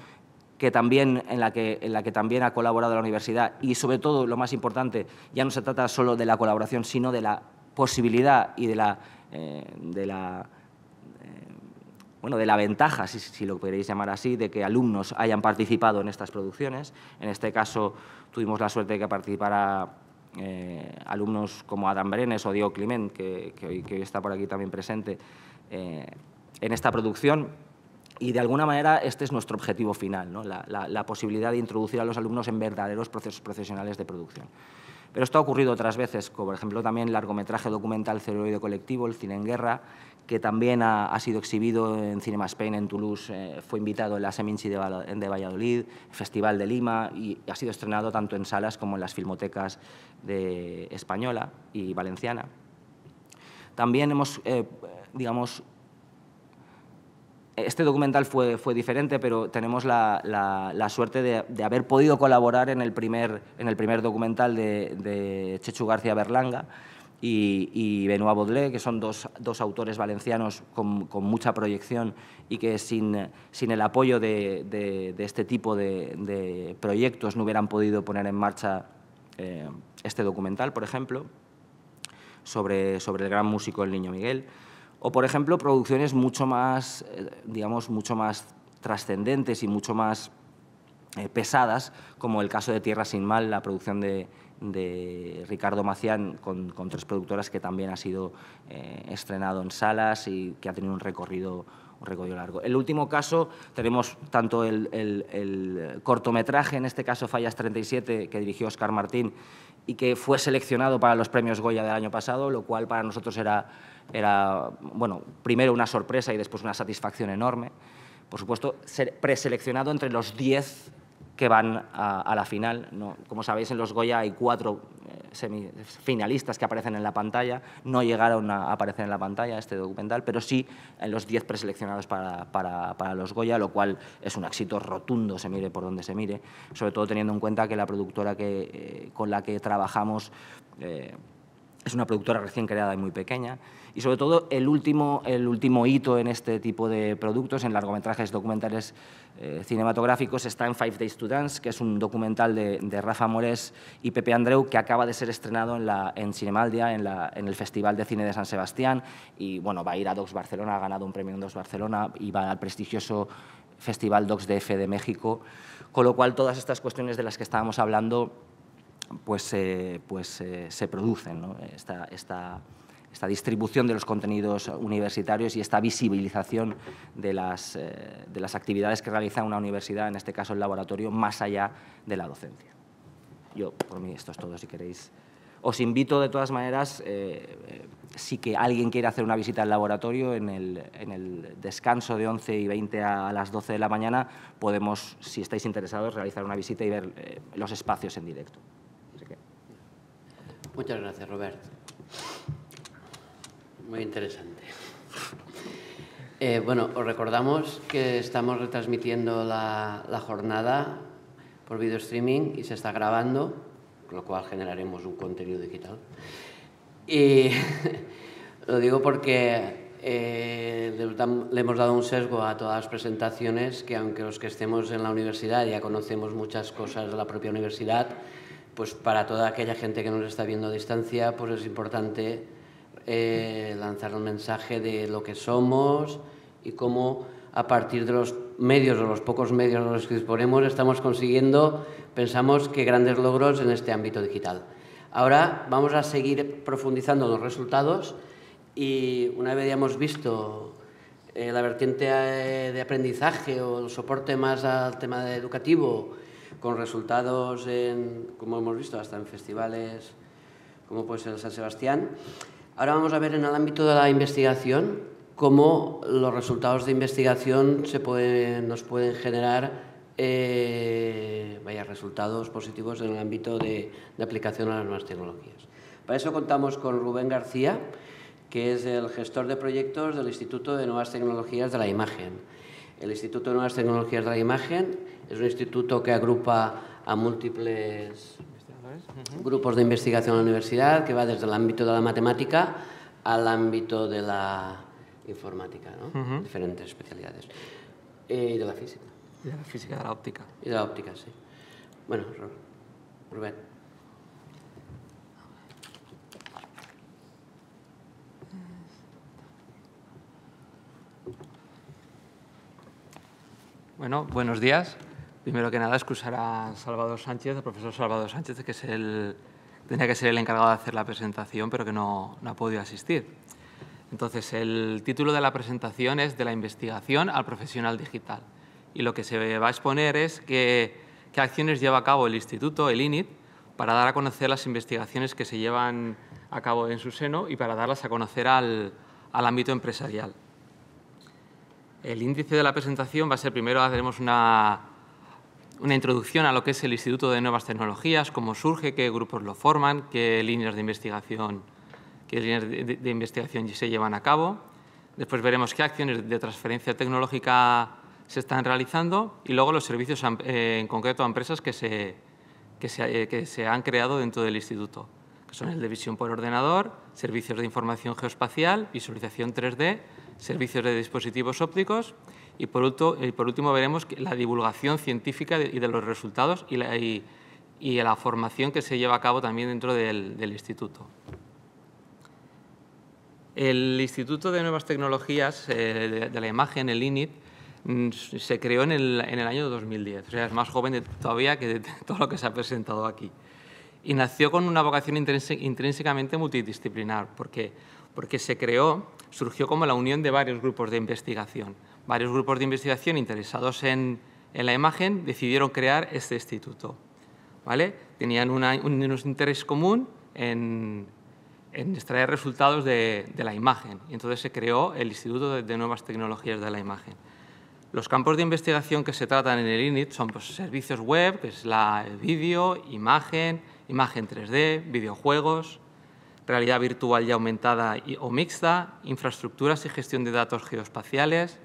también, en, la que, en la que también ha colaborado la universidad y, sobre todo, lo más importante, ya no se trata solo de la colaboración, sino de la posibilidad y de la, eh, eh, bueno, de la ventaja, si, lo queréis llamar así, de que alumnos hayan participado en estas producciones. En este caso tuvimos la suerte de que participara eh, alumnos como Adam Brenes o Diego Climent, que, hoy, está por aquí también presente, en esta producción. Y de alguna manera este es nuestro objetivo final, la, posibilidad de introducir a los alumnos en verdaderos procesos profesionales de producción. Pero esto ha ocurrido otras veces, como por ejemplo también el largometraje documental Celuloide Colectivo, El Cine en Guerra, que también ha, sido exhibido en Cinema Spain en Toulouse, eh, fue invitado en la Seminci de, Valladolid, Festival de Lima, y ha sido estrenado tanto en salas como en las filmotecas de Española y Valenciana. También hemos, eh, digamos, este documental fue, diferente, pero tenemos la, suerte de, haber podido colaborar en el primer, documental de, Chechu García Berlanga y, y Benoit que son dos, autores valencianos con, mucha proyección y que sin, el apoyo de, este tipo de, proyectos no hubieran podido poner en marcha eh, este documental, por ejemplo, sobre el gran músico El Niño Miguel. O, por ejemplo, producciones mucho más, eh, digamos, mucho más trascendentes y mucho más eh, pesadas, como el caso de Tierra sin Mal, la producción de, Ricardo Macián con, tres productoras que también ha sido eh, estrenado en salas y que ha tenido un recorrido, largo. El último caso tenemos tanto el, el cortometraje, en este caso Fallas 37, que dirigió Oscar Martín, y que fue seleccionado para los premios Goya del año pasado, lo cual para nosotros era, era bueno, primero una sorpresa y después una satisfacción enorme. Por supuesto, ser preseleccionado entre los 10 que van a, la final. como sabéis, en los Goya hay cuatro eh, semifinalistas que aparecen en la pantalla. No llegaron a aparecer en la pantalla este documental, pero sí en los diez preseleccionados para, los Goya, lo cual es un éxito rotundo, se mire por donde se mire, sobre todo teniendo en cuenta que la productora eh, con la que trabajamos eh, es una productora recién creada y muy pequeña y sobre todo el último, el último hito en este tipo de productos, en largometrajes documentales eh, cinematográficos, está en Five Days to Dance, que es un documental de, Rafa Morés y Pepe Andreu que acaba de ser estrenado en, la, en Cinemaldia, en, la, en el Festival de Cine de San Sebastián y bueno, va a ir a Docs Barcelona, ha ganado un premio en Docs Barcelona y va al prestigioso Festival Docs DF de México, con lo cual todas estas cuestiones de las que estábamos hablando pues, eh, pues eh, se producen, ¿no? esta distribución de los contenidos universitarios y esta visibilización eh, de las, actividades que realiza una universidad, en este caso el laboratorio, más allá de la docencia. Yo, por mí, esto es todo, si queréis. Os invito, de todas maneras, eh, eh, si que alguien quiere hacer una visita al laboratorio, en el, descanso de 11 y 20 a, las 12 de la mañana, podemos, si estáis interesados, realizar una visita y ver los espacios en directo. Muchas gracias, Robert. Muy interesante. Eh, bueno, os recordamos que estamos retransmitiendo la, jornada por video streaming y se está grabando, con lo cual generaremos un contenido digital. Y lo digo porque eh, le, le, hemos dado un sesgo a todas las presentaciones que aunque los que estemos en la universidad ya conocemos muchas cosas de la propia universidad, pues para toda aquella gente que nos está viendo a distancia, pues es importante eh, lanzar un mensaje de lo que somos y cómo a partir de los medios o los pocos medios de los que disponemos estamos consiguiendo, pensamos que grandes logros en este ámbito digital. Ahora vamos a seguir profundizando los resultados y una vez ya hemos visto eh, la vertiente eh, de aprendizaje o el soporte más al tema educativo, con resultados, como hemos visto, hasta en festivales como puede ser San Sebastián, Ahora vamos a ver en el ámbito de la investigación cómo los resultados de investigación nos pueden generar eh, vaya, resultados positivos en el ámbito de aplicación a las nuevas tecnologías. Para eso contamos con Rubén García, que es el gestor de proyectos del Instituto de Nuevas Tecnologías de la Imagen. El Instituto de Nuevas Tecnologías de la Imagen es un instituto que agrupa a múltiples grupos de investigación en la universidad que va desde el ámbito de la matemática al ámbito de la informática, diferentes especialidades. Eh, y de la física. Y de la física, de la óptica. Y de la óptica, sí. Bueno, Rubén. Bueno, buenos días. Primero que nada, excusar a Salvador Sánchez, al profesor Salvador Sánchez, que es el, tenía que ser el encargado de hacer la presentación, pero que no, ha podido asistir. Entonces, el título de la presentación es De la investigación al profesional digital. Y lo que se va a exponer es qué acciones lleva a cabo el Instituto, el INIT, para dar a conocer las investigaciones que se llevan a cabo en su seno y para darlas a conocer al, al ámbito empresarial. El índice de la presentación va a ser primero, haremos una, una introducción a lo que es el Instituto de Nuevas Tecnologías, cómo surge, qué grupos lo forman, qué líneas de investigación, qué líneas de, investigación se llevan a cabo. Después veremos qué acciones de transferencia tecnológica se están realizando y luego los servicios eh, en concreto a empresas que se, que se, eh, que se han creado dentro del instituto, que son el de visión por ordenador, servicios de información geoespacial, visualización 3D, servicios de dispositivos ópticos y por, último, veremos la divulgación científica y de los resultados y la, formación que se lleva a cabo también dentro del, instituto. El Instituto de Nuevas Tecnologías eh, de, la Imagen, el INIT, mm, se creó en el, año 2010, o sea, es más joven todavía que todo lo que se ha presentado aquí. Y nació con una vocación intrínsecamente multidisciplinar, porque, porque se creó, surgió como la unión de varios grupos de investigación, varios grupos de investigación interesados en, la imagen decidieron crear este instituto. ¿vale? Tenían un, interés común en, extraer resultados de, la imagen y entonces se creó el Instituto de, Nuevas Tecnologías de la Imagen. Los campos de investigación que se tratan en el INIT son pues, servicios web, que es la vídeo, imagen, imagen 3D, videojuegos, realidad virtual y aumentada o mixta, infraestructuras y gestión de datos geoespaciales,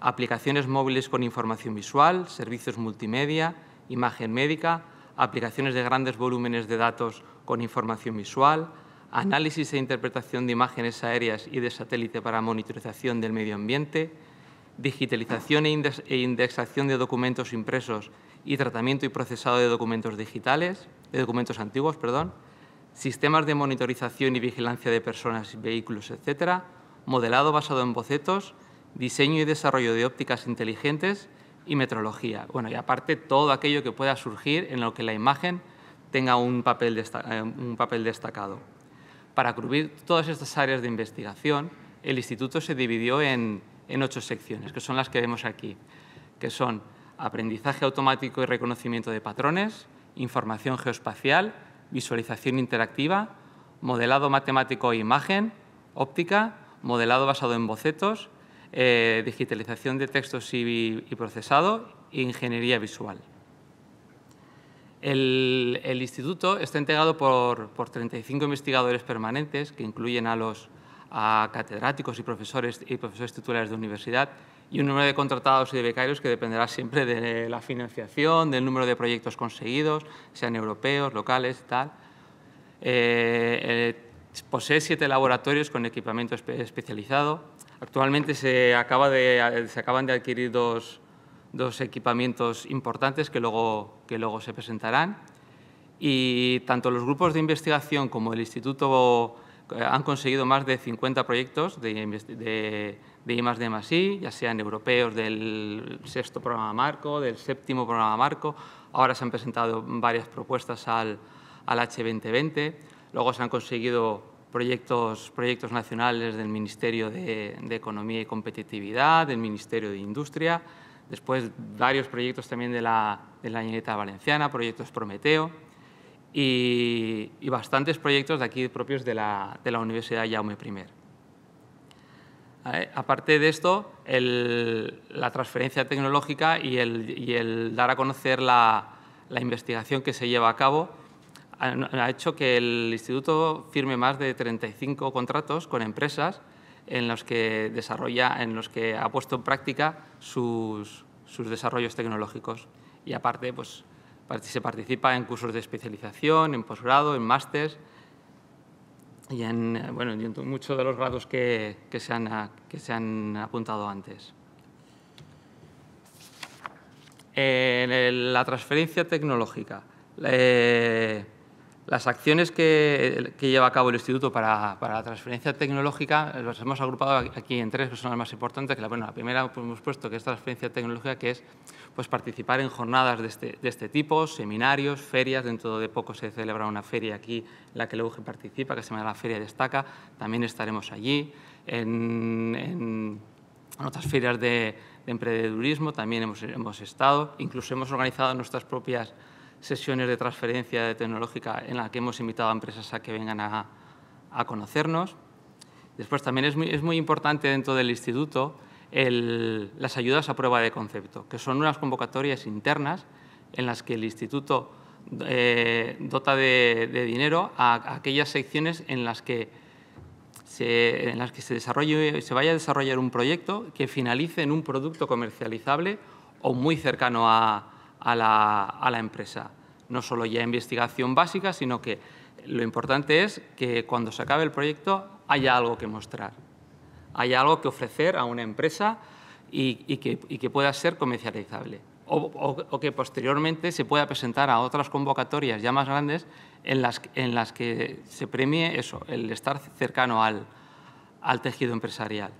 aplicaciones móviles con información visual, servicios multimedia, imagen médica, aplicaciones de grandes volúmenes de datos con información visual, análisis e interpretación de imágenes aéreas y de satélite para monitorización del medio ambiente, digitalización e, e indexación de documentos impresos y tratamiento y procesado de documentos digitales, de documentos antiguos, perdón, sistemas de monitorización y vigilancia de personas y vehículos, etcétera, modelado basado en bocetos diseño y desarrollo de ópticas inteligentes y metrología. Bueno, y aparte todo aquello que pueda surgir en lo que la imagen tenga un papel, eh, un papel destacado. Para cubrir todas estas áreas de investigación, el instituto se dividió en, en ocho secciones, que son las que vemos aquí, que son aprendizaje automático y reconocimiento de patrones, información geoespacial, visualización interactiva, modelado matemático e imagen, óptica, modelado basado en bocetos eh, digitalización de textos y, y, procesado, e ingeniería visual. El, instituto está integrado por, 35 investigadores permanentes, que incluyen a los catedráticos y profesores, y profesores titulares de universidad, y un número de contratados y becarios que dependerá siempre de la financiación, del número de proyectos conseguidos, sean europeos, locales tal. Eh, eh, posee siete laboratorios con equipamiento especializado, Actualmente se, acaban de adquirir dos, equipamientos importantes que luego, se presentarán. Y tanto los grupos de investigación como el Instituto eh, han conseguido más de 50 proyectos de, de, de I, +D +I, ya sean europeos del sexto programa marco, del séptimo programa marco. Ahora se han presentado varias propuestas al, al H2020. Luego se han conseguido proyectos, nacionales del Ministerio de, Economía y Competitividad, del Ministerio de Industria, después varios proyectos también de la, de Valenciana, proyectos Prometeo y, bastantes proyectos de aquí propios de la, de la Universidad Jaume I. Aparte de esto, la transferencia tecnológica y el, dar a conocer la investigación que se lleva a cabo ha hecho que el instituto firme más de 35 contratos con empresas en los que desarrolla, en los que ha puesto en práctica sus, desarrollos tecnológicos. Y aparte, pues, se participa en cursos de especialización, en posgrado, en máster y en, bueno, muchos de los grados que, que, se han, que se han apuntado antes. Eh, en la transferencia tecnológica. Eh, las acciones que, lleva a cabo el Instituto para, la transferencia tecnológica las hemos agrupado aquí en tres, personas más importantes. Que la, primera pues, hemos puesto que es transferencia tecnológica, que es pues, participar en jornadas de este, este tipo, seminarios, ferias. Dentro de poco se celebra una feria aquí en la que la UG e participa, que se llama la Feria Destaca. También estaremos allí. En, en, otras ferias de, emprendedurismo también hemos estado. Incluso hemos organizado nuestras propias sesiones de transferencia tecnológica en la que hemos invitado a empresas a que vengan a, a conocernos. Después también es muy, es muy importante dentro del instituto las ayudas a prueba de concepto, que son unas convocatorias internas en las que el instituto eh, dota de, dinero a, aquellas secciones en las que se, en las que se, desarrolle, se vaya a desarrollar un proyecto que finalice en un producto comercializable o muy cercano a, a la, empresa. No solo ya investigación básica, sino que lo importante es que cuando se acabe el proyecto haya algo que mostrar, haya algo que ofrecer a una empresa y, que, pueda ser comercializable. O, que posteriormente se pueda presentar a otras convocatorias ya más grandes en las, en las que se premie eso, el estar cercano al, tejido empresarial.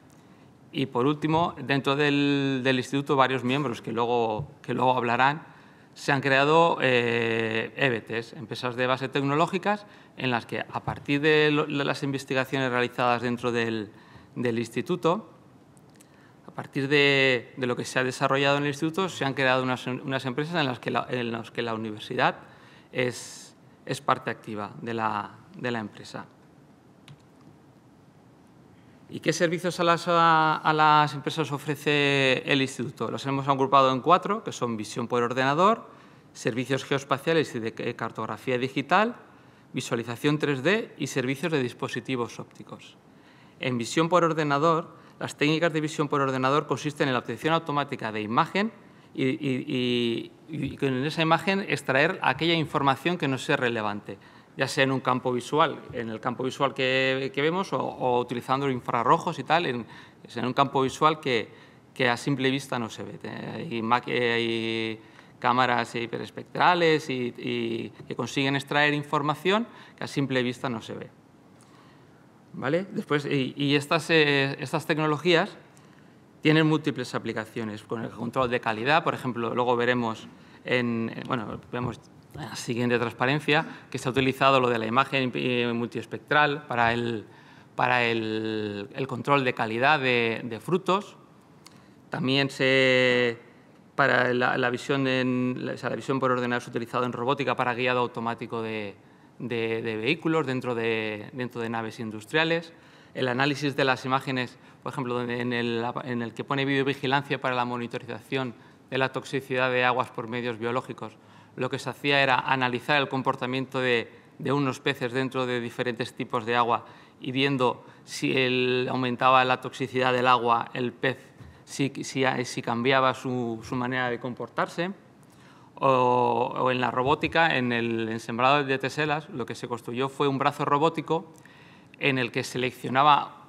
Y por último, dentro del, instituto, varios miembros que que luego hablarán, se han creado EBTs, eh, e empresas de base tecnológicas, en las que a partir de, las investigaciones realizadas dentro del, instituto, a partir de, lo que se ha desarrollado en el instituto, se han creado unas, empresas en las que la, universidad es, parte activa de la empresa. ¿Y qué servicios a las, empresas ofrece el Instituto? Los hemos agrupado en cuatro, que son visión por ordenador, servicios geoespaciales y de eh, cartografía digital, visualización 3D y servicios de dispositivos ópticos. En visión por ordenador, las técnicas de visión por ordenador consisten en la obtención automática de imagen y, en esa imagen extraer aquella información que no sea relevante ya sea en un campo visual, en el campo visual que, que vemos o, utilizando infrarrojos y tal, en, en un campo visual que, que, a simple vista no se ve. Hay, hay cámaras hiperespectrales y, y, que consiguen extraer información que a simple vista no se ve. ¿Vale? Después, y, estas, eh, estas tecnologías tienen múltiples aplicaciones, con el control de calidad, por ejemplo, luego veremos en, bueno, vemos la siguiente transparencia, que se ha utilizado lo de la imagen eh, multiespectral para el, para el, control de calidad de, frutos. También se, para la, visión por ordenador se ha utilizado en robótica para guiado automático de, vehículos dentro de, naves industriales. El análisis de las imágenes, por ejemplo, en el, en el que pone videovigilancia para la monitorización de la toxicidad de aguas por medios biológicos, lo que se hacía era analizar el comportamiento de, unos peces dentro de diferentes tipos de agua y viendo si aumentaba la toxicidad del agua, el pez, si, cambiaba su, manera de comportarse. O, en la robótica, en el de teselas, lo que se construyó fue un brazo robótico en el que seleccionaba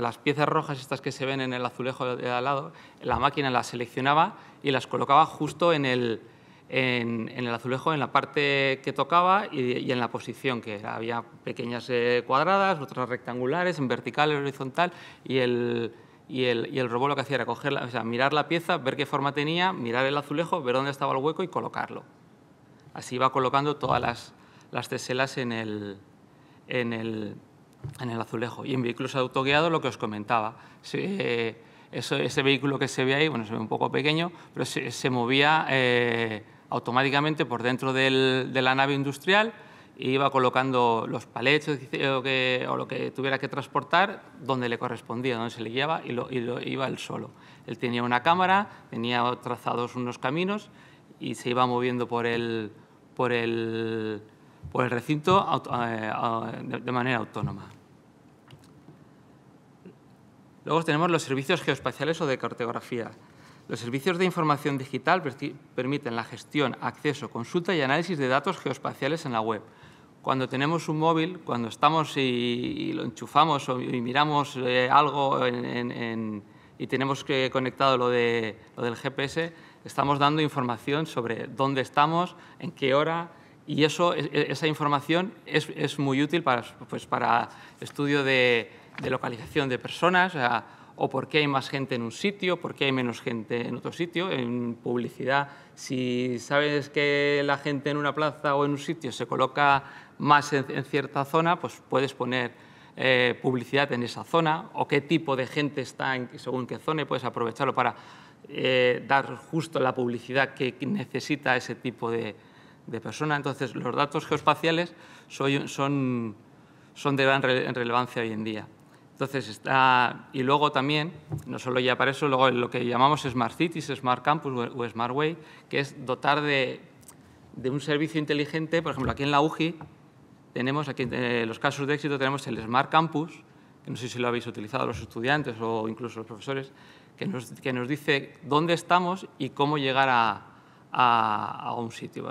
las piezas rojas, estas que se ven en el azulejo de al lado, la máquina las seleccionaba y las colocaba justo en el, en, el azulejo, en la parte que tocaba y, en la posición que era. Había pequeñas eh, cuadradas, otras rectangulares, en vertical, en horizontal, y el, y el, y el robot lo que hacía era o sea, mirar la pieza, ver qué forma tenía, mirar el azulejo, ver dónde estaba el hueco y colocarlo. Así iba colocando todas las, las teselas en el, en, el, en el azulejo. Y en vehículos autoguiados, lo que os comentaba, ese vehículo que se ve ahí, bueno, se ve un poco pequeño, pero se, movía... Eh, automáticamente por dentro de la nave industrial e iba colocando los palets o, lo que tuviera que transportar donde le correspondía, donde se le llevaba y lo, iba él solo. Él tenía una cámara, tenía trazados unos caminos y se iba moviendo por el, recinto eh, de manera autónoma. Luego tenemos los servicios geoespaciales o de cartografía. Los servicios de información digital permiten la gestión, acceso, consulta y análisis de datos geoespaciales en la web. Cuando tenemos un móvil, cuando estamos y, lo enchufamos o y miramos eh, algo y tenemos que conectado lo, de, lo del GPS, estamos dando información sobre dónde estamos, en qué hora, y eso, e, e, esa información es, es muy útil para, pues, para estudio de, de, localización de personas, o por qué hay más gente en un sitio, por qué hay menos gente en otro sitio. En publicidad, si sabes que la gente en una plaza o en un sitio se coloca más en, cierta zona, pues puedes poner eh, publicidad en esa zona o qué tipo de gente está en, según qué zona y puedes aprovecharlo para eh, dar justo la publicidad que necesita ese tipo de, persona. Entonces, los datos geoespaciales son, son de gran relevancia hoy en día. Entonces, está, y luego también, no solo ya para eso, luego lo que llamamos Smart Cities, Smart Campus o Smart Way, que es dotar de, un servicio inteligente, por ejemplo, aquí en la UGI tenemos, aquí eh, los casos de éxito tenemos el Smart Campus, que no sé si lo habéis utilizado los estudiantes o incluso los profesores, que que nos dice dónde estamos y cómo llegar a, a, un sitio.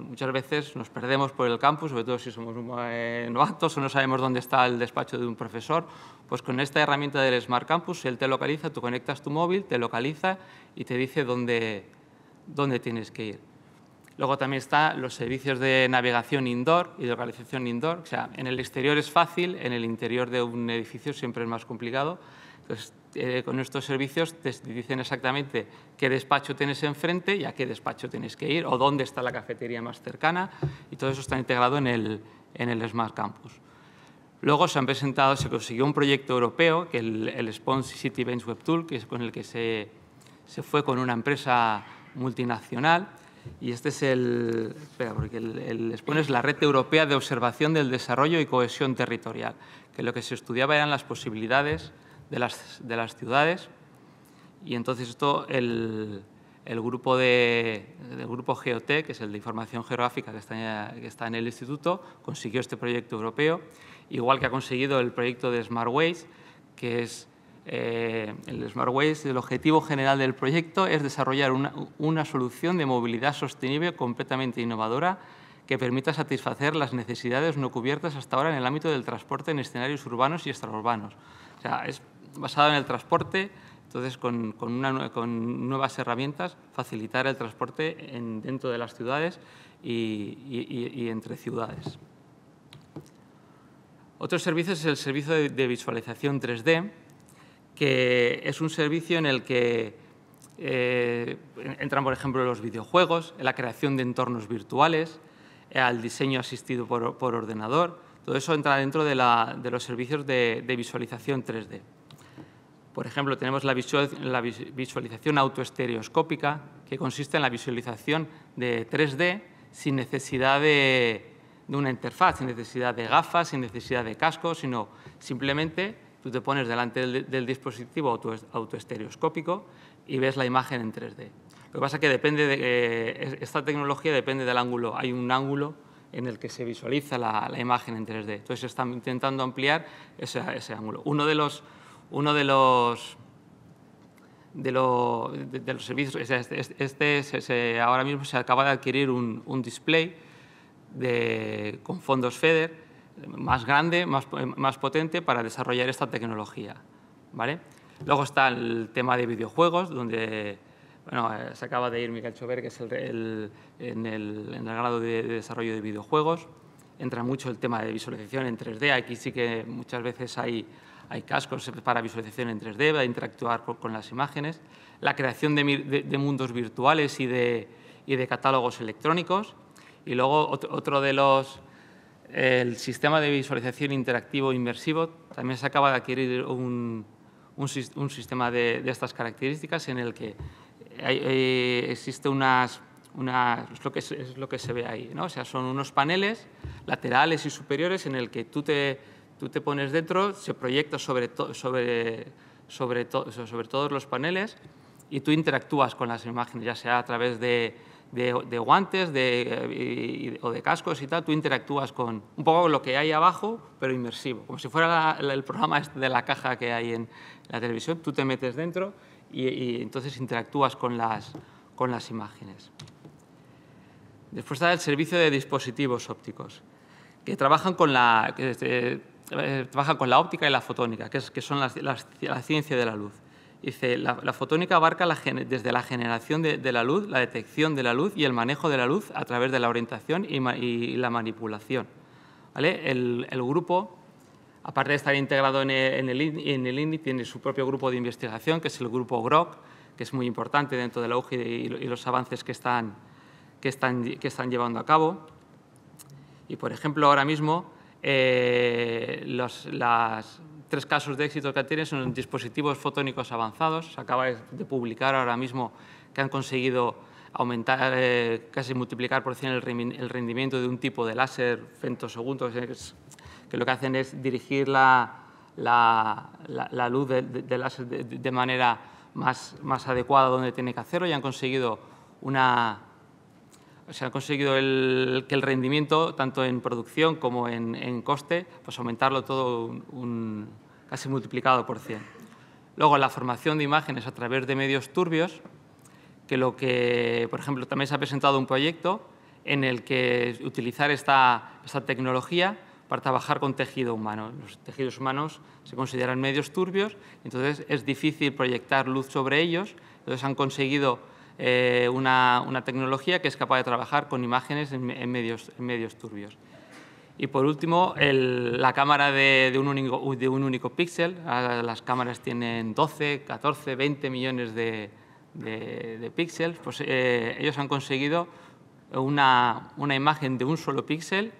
muchas veces nos perdemos por el campus, sobre todo si somos novatos o no sabemos dónde está el despacho de un profesor, pues con esta herramienta del Smart Campus, él te localiza, tú conectas tu móvil, te localiza y te dice dónde, dónde tienes que ir. Luego también están los servicios de navegación indoor y de localización indoor. O sea, en el exterior es fácil, en el interior de un edificio siempre es más complicado. Entonces, eh, con nuestros servicios te dicen exactamente qué despacho tienes enfrente y a qué despacho tienes que ir o dónde está la cafetería más cercana y todo eso está integrado en el, en el Smart Campus. Luego se han presentado, se consiguió un proyecto europeo, que el, el City Bench Web Tool, que es con el que se, se fue con una empresa multinacional y este es el, espera, porque el, el es la Red Europea de Observación del Desarrollo y Cohesión Territorial, que lo que se estudiaba eran las posibilidades de las, ciudades. Y entonces esto, el, grupo, de, grupo que es el de información geográfica que está, que está en el instituto, consiguió este proyecto europeo, igual que ha conseguido el proyecto de Smartways, que es eh, el Smartways, el objetivo general del proyecto es desarrollar una, una solución de movilidad sostenible completamente innovadora que permita satisfacer las necesidades no cubiertas hasta ahora en el ámbito del transporte en escenarios urbanos y extraurbanos. O sea, es basado en el transporte, entonces con, nuevas herramientas facilitar el transporte dentro de las ciudades y, entre ciudades. Otro servicio es el servicio de, visualización 3D, que es un servicio en el que eh, entran, por ejemplo, los videojuegos, la creación de entornos virtuales, el diseño asistido por, ordenador. Todo eso entra dentro de, los servicios de visualización 3D. Por ejemplo, tenemos la, visualización autoestereoscópica, que consiste en la visualización de 3D sin necesidad de, una interfaz, sin necesidad de gafas, sin necesidad de casco, sino simplemente tú te pones delante del, dispositivo autoestereoscópico y ves la imagen en 3D. Lo que pasa es que depende de, eh, esta tecnología depende del ángulo. Hay un ángulo en el que se visualiza la, imagen en 3D. Entonces, se intentando ampliar ese, ese ángulo. Uno de los uno de los de, los servicios. Este, este, este ahora mismo se acaba de adquirir un, display con fondos FEDER más grande, más, potente para desarrollar esta tecnología. ¿vale? Luego está el tema de videojuegos, donde bueno, eh, se acaba de ir Miguel Chover, que es el, en, el, grado de, de desarrollo de videojuegos. Entra mucho el tema de visualización en 3D. Aquí sí que muchas veces hay, hay cascos para visualización en 3D, para interactuar con las imágenes, la creación de, mundos virtuales y de, catálogos electrónicos. Y luego otro de los, el sistema de visualización interactivo inmersivo, también se acaba de adquirir un, sistema de, estas características en el que eh, existe unas una, es, lo que, es lo que se ve ahí, ¿no? o sea, son unos paneles laterales y superiores en el que tú te Tú te pones dentro, se proyecta sobre, sobre, sobre, sobre todos los paneles y tú interactúas con las imágenes, ya sea a través de, guantes de, o de cascos y tal, tú interactúas con un poco lo que hay abajo, pero inmersivo, como si fuera el programa este de la caja que hay en la televisión, tú te metes dentro y, entonces interactúas con las, con las imágenes. Después está el servicio de dispositivos ópticos, que trabajan con la... Este, eh, trabaja con la óptica y la fotónica, que, son la ciencia de la luz. Dice, la, fotónica abarca desde la generación de, la luz, la detección de la luz y el manejo de la luz a través de la orientación y, la manipulación. El, grupo, aparte de estar integrado en el, en tiene su propio grupo de investigación, que es el grupo GROC, que es muy importante dentro de la y, y los avances que, están, que están llevando a cabo. Y, por ejemplo, ahora mismo eh, los tres casos de éxito que tienen son dispositivos fotónicos avanzados. Se acaba de publicar ahora mismo que han conseguido aumentar, eh, casi multiplicar por 100 el rendimiento de un tipo de láser femtosegundo que lo que hacen es dirigir la, luz del de láser de, de, manera más, más adecuada donde tiene que hacerlo y han conseguido una se ha conseguido el, que el rendimiento, tanto en producción como en, coste, pues aumentarlo todo un, casi multiplicado por 100. Luego, la formación de imágenes a través de medios turbios, que lo que, por ejemplo, también se ha presentado un proyecto en el que utilizar esta, esta tecnología para trabajar con tejido humano. Los tejidos humanos se consideran medios turbios, entonces es difícil proyectar luz sobre ellos, entonces han conseguido eh, una, tecnología que es capaz de trabajar con imágenes en, medios, turbios. Y por último, la cámara de, un único, de, píxel. Ah, las cámaras tienen 12, 14, 20 millones de, de píxeles. Pues, eh, ellos han conseguido una, imagen de un solo píxel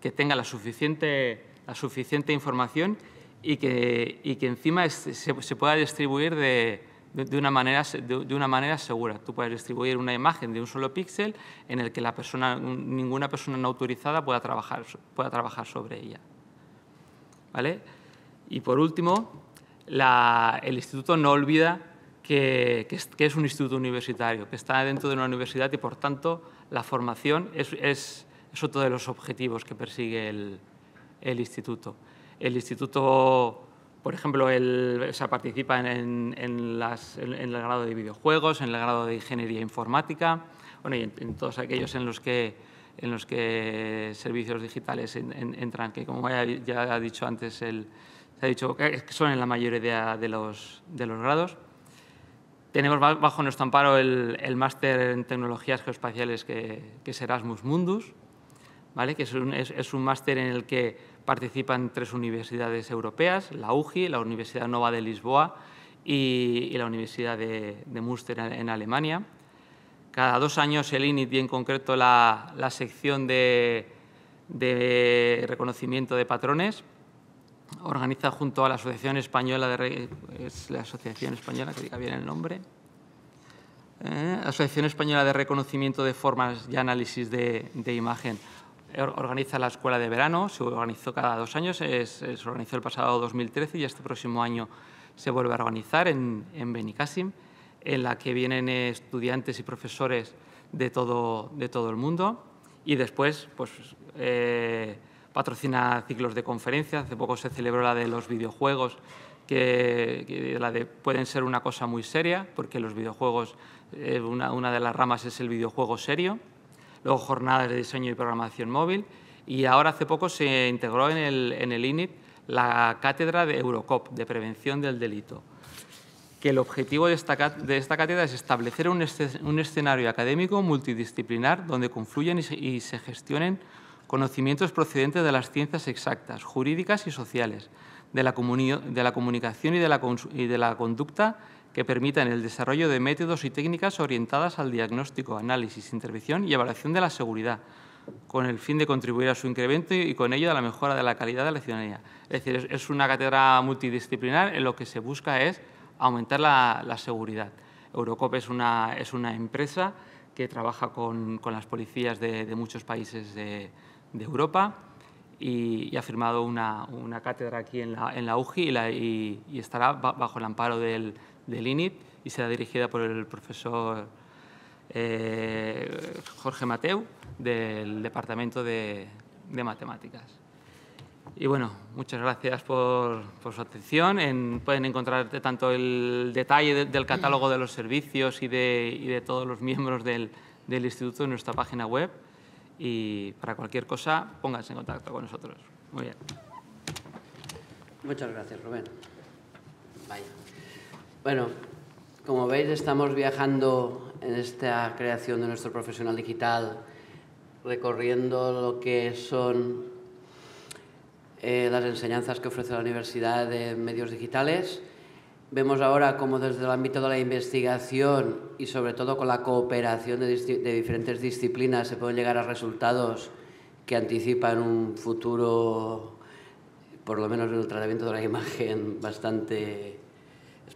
que tenga la suficiente, la suficiente información y que, que encima se, pueda distribuir de, de una, manera, segura. Tú puedes distribuir una imagen de un solo píxel en el que la persona, ninguna persona no autorizada pueda trabajar, pueda trabajar sobre ella. ¿Vale? Y por último, el instituto no olvida que, es, un instituto universitario, que está dentro de una universidad y, por tanto, la formación es, otro de los objetivos que persigue el, el instituto. El instituto por ejemplo, él participa en, el grado de videojuegos, en el grado de ingeniería informática, bueno, y en, todos aquellos en los que, en los que servicios digitales entran, que como ya, ha dicho antes, se ha dicho que son en la mayoría de, los, de los grados. Tenemos bajo nuestro amparo el, máster en tecnologías geoespaciales que, es Erasmus Mundus, ¿vale? que es un máster en el que participan tres universidades europeas, la UGI, la Universidad Nova de Lisboa y, la Universidad de, Münster en, Alemania. Cada dos años el INIT y en concreto la, sección de, reconocimiento de patrones organiza junto a la Asociación Española de la Asociación Española que el nombre. ¿eh? Asociación de Reconocimiento de Formas y Análisis de Imagen organiza la escuela de verano, se organizó cada dos años, se organizó el pasado 2013 y este próximo año se vuelve a organizar en, en Benicassim, en la que vienen estudiantes y profesores de todo, el mundo y después pues, eh, patrocina ciclos de conferencias. Hace poco se celebró la de los videojuegos, que, la de, pueden ser una cosa muy seria, porque los videojuegos, eh, una, una de las ramas es el videojuego serio luego jornadas de diseño y programación móvil y ahora hace poco se integró en el, en INIT la cátedra de Eurocop, de prevención del delito, que el objetivo de esta, de esta cátedra es establecer un, un, escenario académico multidisciplinar donde confluyan y se, gestionen conocimientos procedentes de las ciencias exactas, jurídicas y sociales, de la, de la comunicación y de la, y de la conducta que permitan el desarrollo de métodos y técnicas orientadas al diagnóstico, análisis, intervención y evaluación de la seguridad, con el fin de contribuir a su incremento y con ello a la mejora de la calidad de la ciudadanía. Es decir, es una cátedra multidisciplinar en lo que se busca es aumentar la, seguridad. Eurocop es una, es una empresa que trabaja con, con las policías de, de, muchos países de, Europa y, ha firmado una, cátedra aquí en la, en UGI y estará bajo el amparo del, del INIT y será dirigida por el profesor eh, Jorge Mateu del Departamento de, Matemáticas. Y bueno, muchas gracias por, su atención. pueden encontrar tanto el detalle del catálogo de los servicios y de, todos los miembros del, instituto en nuestra página web y para cualquier cosa pónganse en contacto con nosotros. Muy bien. Muchas gracias, Rubén. Bueno, como veis, estamos viajando en esta creación de nuestro profesional digital, recorriendo lo que son eh, las enseñanzas que ofrece la Universidad de Medios Digitales. Vemos ahora cómo desde el ámbito de la investigación y sobre todo con la cooperación de, de diferentes disciplinas se pueden llegar a resultados que anticipan un futuro, por lo menos en el tratamiento de la imagen, bastante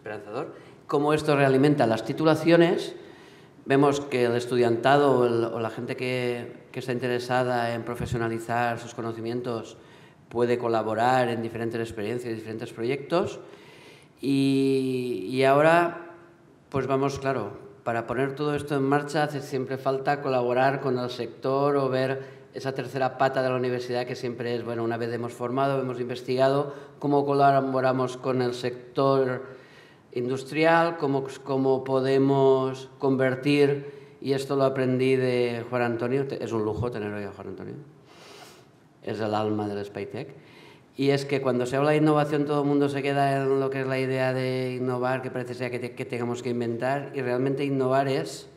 esperanzador. Cómo esto realimenta las titulaciones. Vemos que el estudiantado o, la gente que, está interesada en profesionalizar sus conocimientos puede colaborar en diferentes experiencias, diferentes proyectos. Y, y ahora, pues vamos, claro, para poner todo esto en marcha hace siempre falta colaborar con el sector o ver esa tercera pata de la universidad que siempre es, bueno, una vez hemos formado, hemos investigado, cómo colaboramos con el sector industrial, cómo, podemos convertir, y esto lo aprendí de Juan Antonio, es un lujo tener hoy a Juan Antonio, es el alma del SpaceX. Y es que cuando se habla de innovación todo el mundo se queda en lo que es la idea de innovar, que parece sea que, tengamos que inventar, y realmente innovar es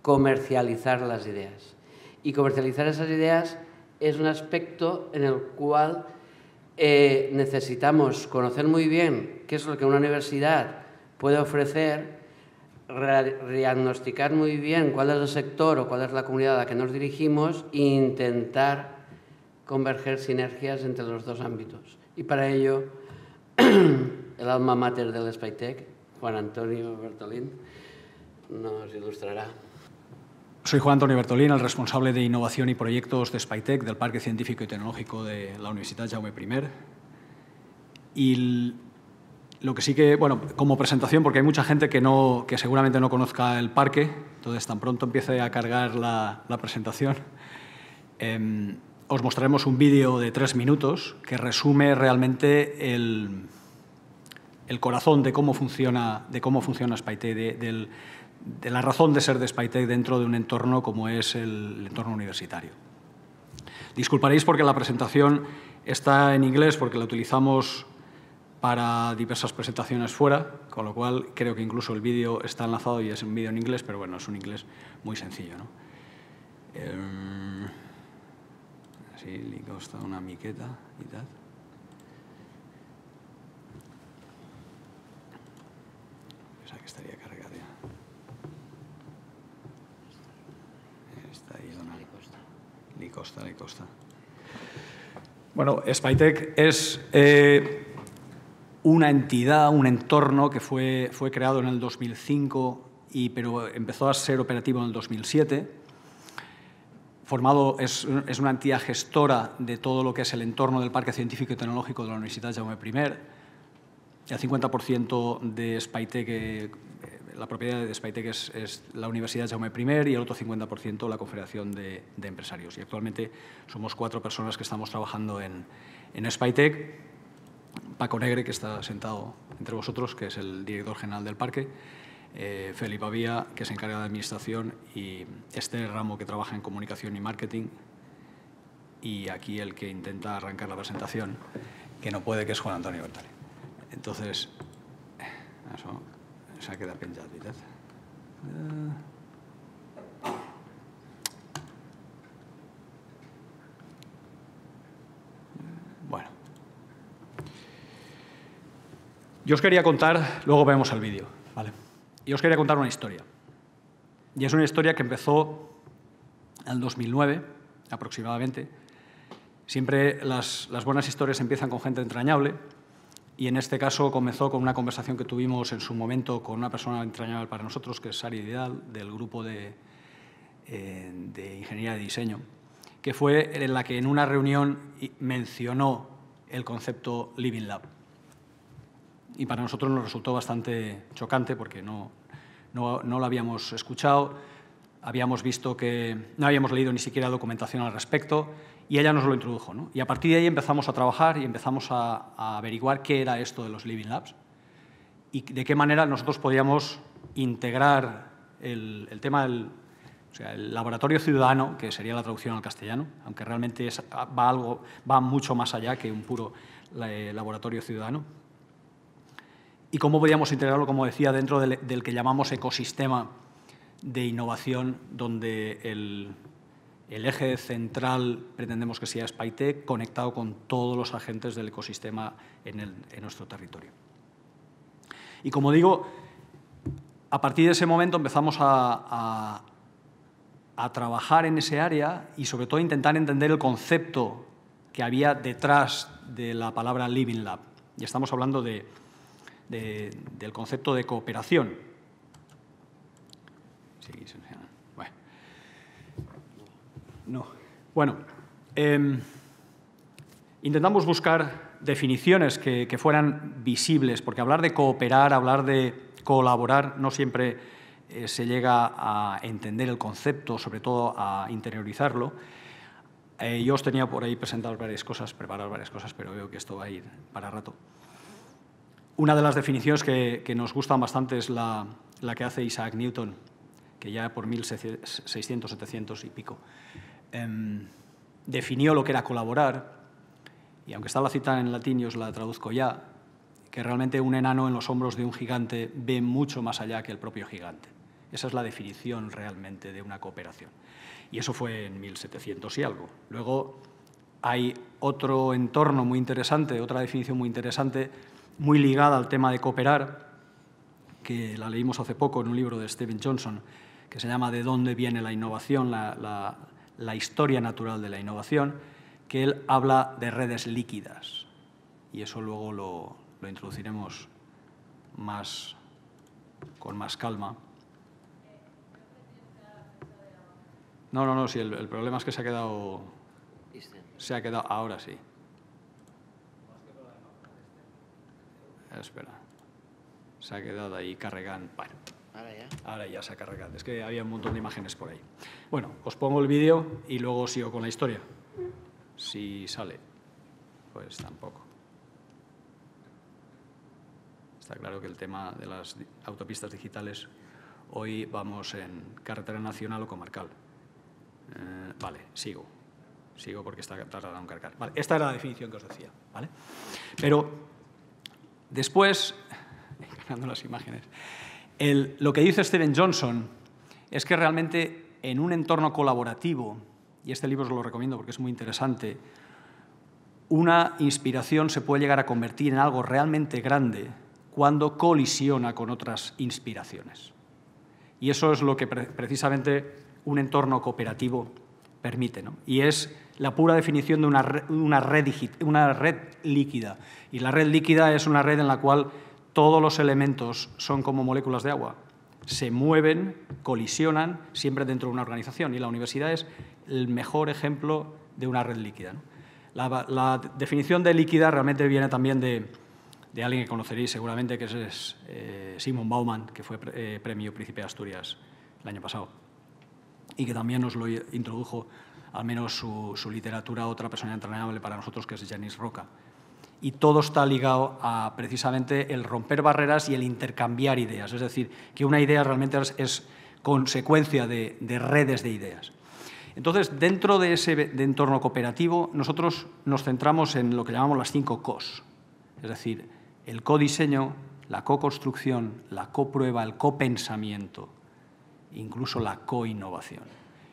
comercializar las ideas. Y comercializar esas ideas es un aspecto en el cual eh, necesitamos conocer muy bien qué es lo que una universidad puede ofrecer, diagnosticar muy bien cuál es el sector o cuál es la comunidad a la que nos dirigimos e intentar converger sinergias entre los dos ámbitos. Y para ello, el alma mater del SpyTech, Juan Antonio Bertolín, nos ilustrará. Soy Juan Antonio Bertolín, el responsable de innovación y proyectos de SpyTech, del Parque Científico y Tecnológico de la Universidad Jaume I. Y lo que sí que, bueno, como presentación, porque hay mucha gente que, no, que seguramente no conozca el parque, entonces tan pronto empiece a cargar la, presentación, em, os mostraremos un vídeo de tres minutos que resume realmente el, corazón de cómo funciona, de cómo funciona SpyTech, de, la razón de ser de SpyTech dentro de un entorno como es el entorno universitario. Disculparéis porque la presentación está en inglés, porque la utilizamos para diversas presentaciones fuera, con lo cual creo que incluso el vídeo está enlazado y es un vídeo en inglés, pero bueno, es un inglés muy sencillo. ¿no? Em, así le una miqueta y tal. Pensaba que estaría cargada. Está ahí, dona. Le costa, le Bueno, SpyTech es... Eh, una entidad, un entorno que fue, fue creado en el 2005, y, pero empezó a ser operativo en el 2007 formado es, es, una entidad gestora de todo lo que es el entorno del Parque Científico y Tecnológico de la Universidad Jaume I. El 50% de Spitec, eh, la propiedad de Spitec es, la Universidad Jaume I y el otro 50% la Confederación de, de, Empresarios. Y actualmente somos cuatro personas que estamos trabajando en, en Paco Negre, que está sentado entre vosotros, que es el director general del parque, eh, Felipe Avía, que se encarga de administración, y este Ramo, que trabaja en comunicación y marketing, y aquí el que intenta arrancar la presentación, que no puede, que es Juan Antonio Bertale. Entonces, eso, se quedado quedado ¿verdad? Eh, Yo os quería contar, luego vemos el vídeo, ¿vale? Yo os quería contar una historia. Y es una historia que empezó en el 2009, aproximadamente. Siempre las, buenas historias empiezan con gente entrañable, y en este caso comenzó con una conversación que tuvimos en su momento con una persona entrañable para nosotros, que es Sari Didal, del grupo de, eh, de, Ingeniería de Diseño, que fue en la que en una reunión mencionó el concepto Living Lab y para nosotros nos resultó bastante chocante porque no, no, lo habíamos escuchado, habíamos visto que no habíamos leído ni siquiera documentación al respecto y ella nos lo introdujo. Y a partir de ahí empezamos a trabajar y empezamos a, averiguar qué era esto de los Living Labs y de qué manera nosotros podíamos integrar el, tema del laboratorio ciudadano, que sería la traducción al castellano, aunque realmente va, algo, va mucho más allá que un puro eh, laboratorio ciudadano y cómo podíamos integrarlo, como decía, dentro del, que llamamos ecosistema de innovación, donde el, eje central pretendemos que sea Spitec, conectado con todos los agentes del ecosistema en, nuestro territorio. Y como digo, a partir de ese momento empezamos a, trabajar en ese área y sobre todo intentar entender el concepto que había detrás de la palabra Living Lab. Y estamos hablando de del concepto de cooperación. bueno. Em, intentamos buscar definiciones que, fueran visibles, porque hablar de cooperar, hablar de colaborar, no siempre eh, se llega a entender el concepto, sobre todo a interiorizarlo. Eh, yo os tenía por ahí presentadas varias cosas, preparar varias cosas, pero veo que esto va a ir para rato. Una de las definiciones que, nos gustan bastante es la, que hace Isaac Newton, que ya por 1600, 700 y pico, em, definió lo que era colaborar, y aunque está la cita en latín, yo os la traduzco ya, que realmente un enano en los hombros de un gigante ve mucho más allá que el propio gigante. Esa es la definición realmente de una cooperación. Y eso fue en 1700 y algo. Luego hay otro entorno muy interesante, otra definición muy interesante, muy ligada al tema de cooperar, que la leímos hace poco en un libro de Steven Johnson, que se llama De dónde viene la innovación, la, historia natural de la innovación, que él habla de redes líquidas. Y eso luego lo, introduciremos más, con más calma. No, no, no, sí, el problema es que se ha quedado... Se ha quedado ahora sí. Ah, espera. Se ha quedado ahí carregando. Ahora ya. Ahora ya se ha cargado. Es que había un montón de imágenes por ahí. Bueno, os pongo el vídeo y luego sigo con la historia. Si sale, pues tampoco. Está claro que el tema de las autopistas digitales hoy vamos en carretera nacional o comarcal. Eh, vale, sigo. Sigo porque está tardando en cargar. Vale, esta era la definición que os decía. ¿vale? Pero Después, las imágenes, lo que dice Steven Johnson es que realmente en un entorno colaborativo, y este libro os lo recomiendo porque es muy interesante, una inspiración se puede llegar a convertir en algo realmente grande cuando colisiona con otras inspiraciones. Y eso es lo que precisamente un entorno cooperativo permite. ¿no? Y es la pura definición de una red, una red, líquida. Y la red líquida es una red en la cual todos los elementos son como moléculas de agua. Se mueven, colisionan, siempre dentro de una organización. Y la universidad es el mejor ejemplo de una red líquida. La, definición de líquida realmente viene también de, alguien que conoceréis seguramente, que es, eh, Simon Bauman, que fue eh, premio Príncipe de Asturias el año pasado y que también nos lo introdujo al menos su, literatura, otra persona entrenable para nosotros, que es Janice Roca. Y todo está ligado a precisamente el romper barreras y el intercambiar ideas, es decir, que una idea realmente es, consecuencia de, redes de ideas. Entonces, dentro de ese entorno cooperativo, nosotros nos centramos en lo que llamamos las cinco COS, es decir, el codiseño, la co-construcción, la coprueba, el copensamiento, incluso la co-innovación.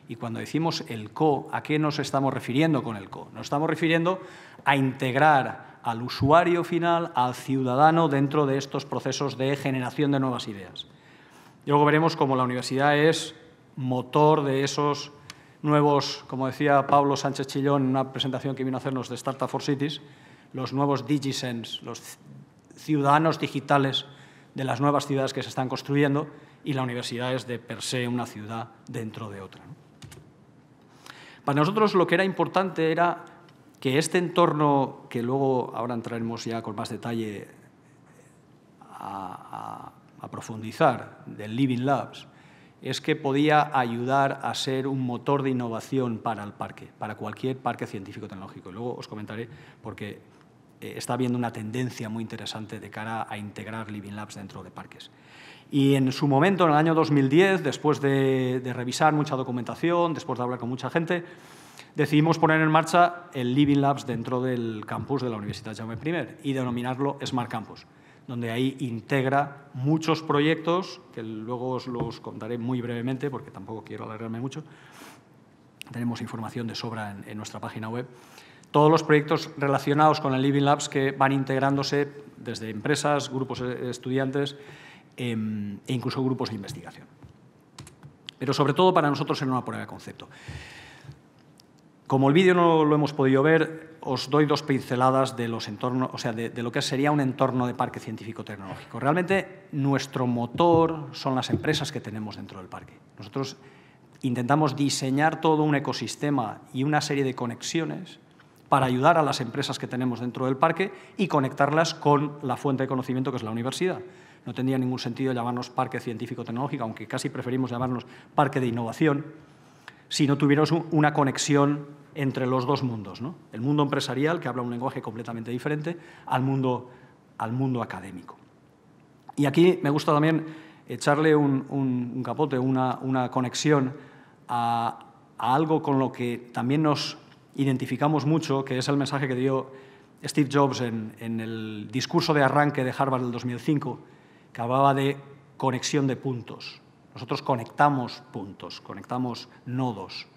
Y cuando decimos el co, ¿a qué nos estamos refiriendo con el co? Nos estamos refiriendo a integrar al usuario final, al ciudadano, dentro de estos procesos de generación de nuevas ideas. Y luego veremos cómo la universidad es motor de esos nuevos, como decía Pablo Sánchez Chillón en una presentación que vino a hacernos de Startup for Cities, los nuevos DigiSense, los ciudadanos digitales de las nuevas ciudades que se están construyendo y la universidad es de per se una ciudad dentro de otra. Para nosotros lo que era importante era que este entorno, que luego ahora entraremos ya con más detalle a, profundizar, del Living Labs, es que podía ayudar a ser un motor de innovación para el parque, para cualquier parque científico-tecnológico. Y luego os comentaré porque eh, está habiendo una tendencia muy interesante de cara a integrar Living Labs dentro de parques. Y en su momento, en el año 2010, después de, revisar mucha documentación, después de hablar con mucha gente, decidimos poner en marcha el Living Labs dentro del campus de la Universidad Jaume I y denominarlo Smart Campus, donde ahí integra muchos proyectos, que luego os los contaré muy brevemente porque tampoco quiero alargarme mucho. Tenemos información de sobra en, en nuestra página web. Todos los proyectos relacionados con el Living Labs que van integrándose desde empresas, grupos eh, estudiantes, Em, e incluso grupos de investigación. Pero sobre todo para nosotros era una prueba de concepto. Como el vídeo no lo hemos podido ver, os doy dos pinceladas de, los entornos, o sea, de, lo que sería un entorno de parque científico-tecnológico. Realmente nuestro motor son las empresas que tenemos dentro del parque. Nosotros intentamos diseñar todo un ecosistema y una serie de conexiones para ayudar a las empresas que tenemos dentro del parque y conectarlas con la fuente de conocimiento que es la universidad no tendría ningún sentido llamarnos parque científico-tecnológico, aunque casi preferimos llamarnos parque de innovación, si no tuviéramos una conexión entre los dos mundos, ¿no? el mundo empresarial, que habla un lenguaje completamente diferente, al mundo, al mundo académico. Y aquí me gusta también echarle un, capote, una, conexión a, algo con lo que también nos identificamos mucho, que es el mensaje que dio Steve Jobs en, en, el discurso de arranque de Harvard del 2005, que hablaba de conexión de puntos. Nosotros conectamos puntos, conectamos nodos.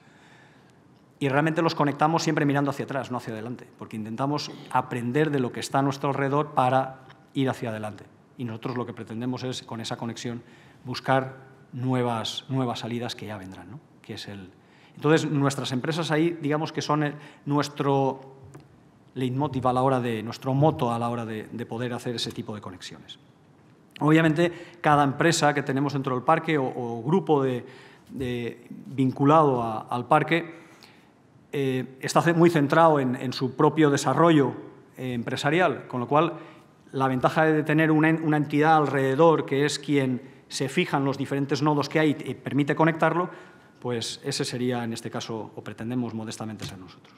Y realmente los conectamos siempre mirando hacia atrás, no hacia adelante, porque intentamos aprender de lo que está a nuestro alrededor para ir hacia adelante. Y nosotros lo que pretendemos es, con esa conexión, buscar nuevas, salidas que ya vendrán, que es el, entonces, nuestras empresas ahí, digamos que son nuestro leitmotiv a la hora de, nuestro moto a la hora de poder hacer ese tipo de conexiones. Obviamente, cada empresa que tenemos dentro del parque o, grupo de, vinculado al parque eh, está muy centrado en, su propio desarrollo eh, empresarial, con lo cual la ventaja de tener una, entidad alrededor que es quien se fija en los diferentes nodos que hay y permite conectarlo, pues ese sería en este caso, o pretendemos modestamente ser nosotros.